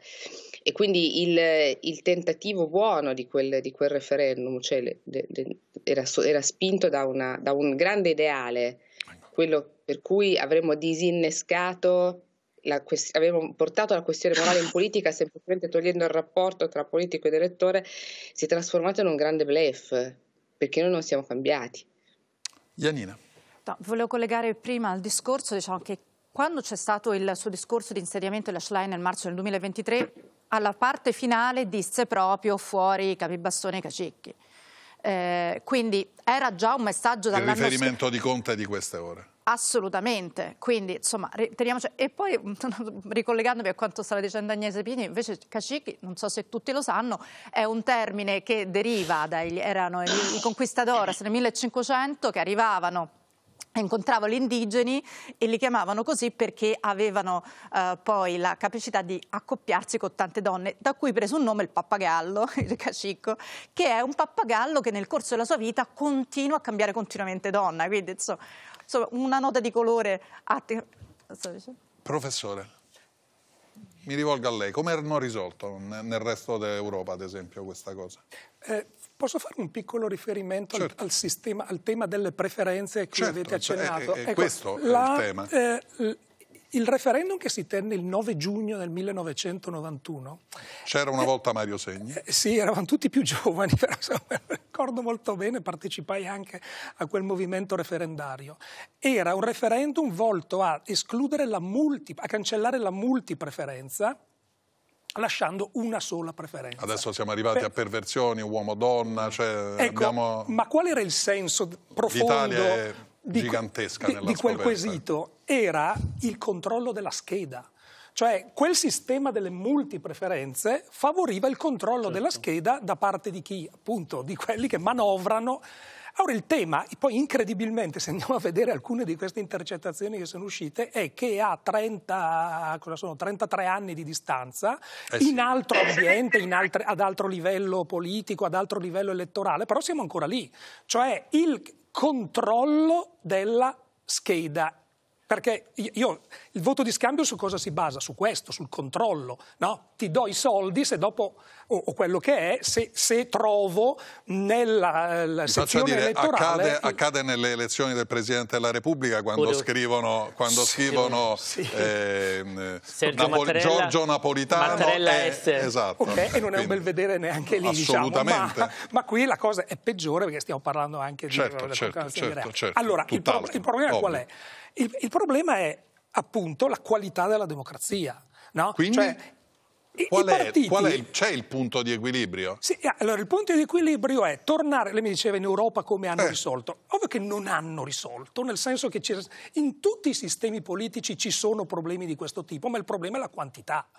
e quindi il, il tentativo buono di quel, di quel referendum cioè, de, de, era, era, spinto da, una, da un grande ideale, quello per cui avremmo disinnescato la quest- avevamo portato la questione morale in politica semplicemente togliendo il rapporto tra politico ed elettore, si è trasformato in un grande blef, perché noi non siamo cambiati.
Janina.
No, volevo collegare prima al discorso diciamo, che quando c'è stato il suo discorso di insediamento della Schlein nel marzo del 2023, alla parte finale disse proprio fuori Capibastone e Cacicchi. Eh, quindi era già un messaggio dall'anno scorso. Il riferimento
di Conte di queste ore.
Assolutamente, quindi insomma teniamoci. E poi ricollegandomi a quanto stava dicendo Agnese Pini, invece Cacicchi, non so se tutti lo sanno, è un termine che deriva dai erano i, conquistadores nel 1500 che arrivavano incontravano gli indigeni e li chiamavano così perché avevano eh, poi la capacità di accoppiarsi con tante donne, da cui prese un nome il pappagallo, il cacicco, che è un pappagallo che nel corso della sua vita continua a cambiare continuamente donna, quindi insomma insomma, una nota di colore. a te.
Professore, mi rivolgo a lei. Come hanno risolto nel resto d'Europa, ad esempio, questa cosa?
Eh, posso
fare un piccolo riferimento certo. al, al, sistema, al tema delle preferenze che certo, avete certo. Eh, accennato? Cioè, è, è ecco, questo la, è il tema. Eh, il referendum che si tenne il 9 giugno del 1991.
C'era una volta Mario Segni? Eh, sì,
eravamo tutti più giovani, però insomma, ricordo molto bene, partecipai anche a quel movimento referendario. Era un referendum volto a escludere la multi, a cancellare la multipreferenza lasciando una sola preferenza.
Adesso siamo arrivati per... a perversioni, uomo-donna, cioè ecco, abbiamo...
Ma qual era il senso profondo? L'Italia è
di, gigantesca di, di quel
quesito era il controllo della scheda. Cioè quel sistema delle multipreferenze favoriva il controllo certo. della scheda da parte di chi? Appunto, di quelli che manovrano. Ora il tema, poi incredibilmente, se andiamo a vedere alcune di queste intercettazioni che sono uscite, è che a 30, sono, 33 anni di distanza, eh sì. in altro ambiente, in altre, ad altro livello politico, ad altro livello elettorale, però siamo ancora lì. Cioè il controllo della scheda perché io, il voto di scambio su cosa si basa? Su questo, sul controllo. No? Ti do i soldi se dopo, o, o quello che è, se, se trovo nella sezione dire, elettorale... Accade,
accade, nelle elezioni del Presidente della Repubblica quando Volevo... scrivono, quando sì, scrivono sì. Eh, Napoli, Giorgio Napolitano... Mattarella è, S. Esatto. Okay, e non è un
bel vedere neanche lì, diciamo, assolutamente. Diciamo, ma, ma, qui la cosa è peggiore perché stiamo parlando anche di... Certo, certo, certo, certo, Allora, il, pro il problema ovvio. qual è? Il, il problema è appunto la qualità della democrazia. No?
Quindi cioè, Qual è, partiti, qual, è, c'è il punto di equilibrio? Sì,
eh, allora il punto di equilibrio è tornare, lei mi diceva in Europa come hanno eh. risolto, ovvio che non hanno risolto, nel senso che in tutti i sistemi politici ci sono problemi di questo tipo, ma il problema è la quantità,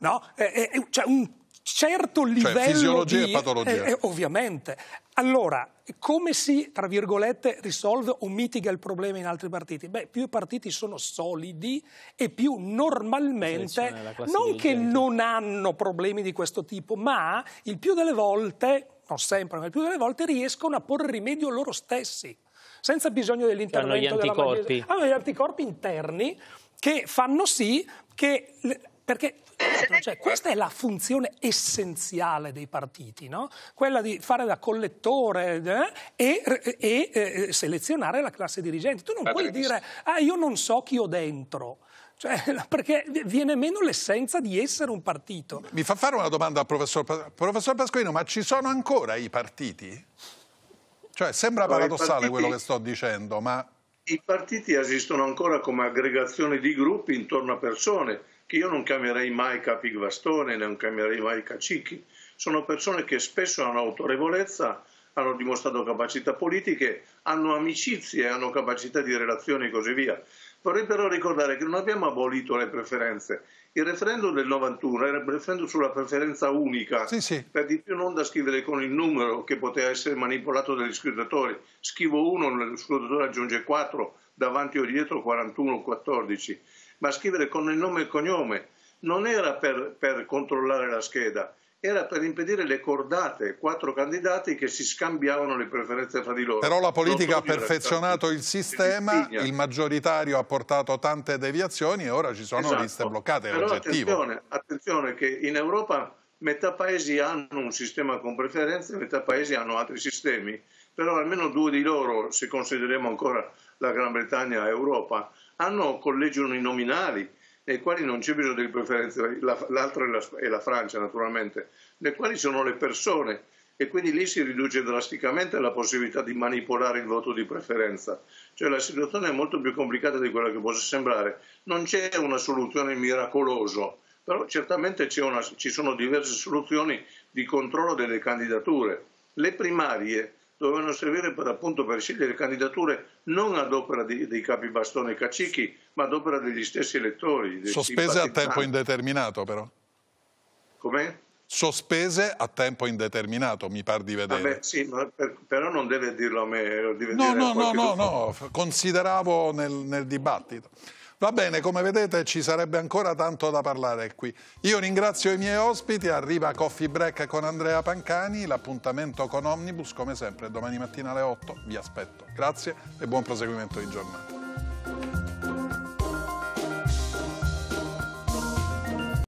no? Eh, eh, cioè un certo cioè, livello cioè, fisiologia di... e patologia. Eh, eh, ovviamente. Allora, come si, tra virgolette, risolve o mitiga il problema in altri partiti? Beh, più i partiti sono solidi e più normalmente, non che non hanno problemi di questo tipo, ma il più delle volte, non sempre, ma il più delle volte riescono a porre rimedio loro stessi, senza bisogno dell'intervento hanno della magistratura. Hanno gli anticorpi interni che fanno sì che... Perché cioè, cioè, questa è la funzione essenziale dei partiti, no? quella di fare da collettore eh, e, e eh, selezionare la classe dirigente. Tu non Va puoi dire, ah, io non so chi ho dentro. Cioè, perché viene meno l'essenza di essere un partito.
Mi fa fare una domanda al professor, pa professor Pasquino, ma ci sono ancora i partiti? Cioè, sembra no, paradossale partiti, quello che sto dicendo, ma...
I partiti esistono ancora come aggregazione di gruppi intorno a persone che io non chiamerei mai capi Gvastone, non chiamerei mai cacicchi, sono persone che spesso hanno autorevolezza, hanno dimostrato capacità politiche, hanno amicizie, hanno capacità di relazioni e così via. Vorrei però ricordare che non abbiamo abolito le preferenze. Il referendum del 91 era il referendum sulla preferenza unica, sì, sì. per di più non da scrivere con il numero che poteva essere manipolato dagli scrutatori. Scrivo 1, lo scrutatore aggiunge 4, davanti o dietro 41 14 ma scrivere con il nome e il cognome. Non era per, per controllare la scheda, era per impedire le cordate, quattro candidati che si scambiavano le preferenze fra di loro. Però la politica ha perfezionato
il sistema, il maggioritario ha portato tante deviazioni e ora ci sono esatto. liste bloccate. Però attenzione,
attenzione, che in Europa metà paesi hanno un sistema con preferenze, metà paesi hanno altri sistemi, però almeno due di loro, se consideriamo ancora la Gran Bretagna e Europa, hanno collegi uninominali nei quali non c'è bisogno di preferenze, l'altro è la, è la Francia naturalmente, nei quali sono le persone e quindi lì si riduce drasticamente la possibilità di manipolare il voto di preferenza. Cioè la situazione è molto più complicata di quella che possa sembrare. Non c'è una soluzione miracolosa, però certamente una, ci sono diverse soluzioni di controllo delle candidature. Le primarie dovevano servire per appunto per scegliere candidature non ad opera di, dei capi bastone e cacichi, ma ad opera degli stessi elettori. Sospese a tempo
indeterminato però. Come? Sospese a tempo indeterminato, mi par di vedere. Vabbè,
sì, per, però non deve dirlo a me. Deve no, no, no, no, no,
consideravo nel, nel dibattito. Va bene, come vedete ci sarebbe ancora tanto da parlare qui. Io ringrazio i miei ospiti, arriva Coffee Break con Andrea Pancani, l'appuntamento con Omnibus come sempre domani mattina alle 8, vi aspetto. Grazie e buon proseguimento di giornata.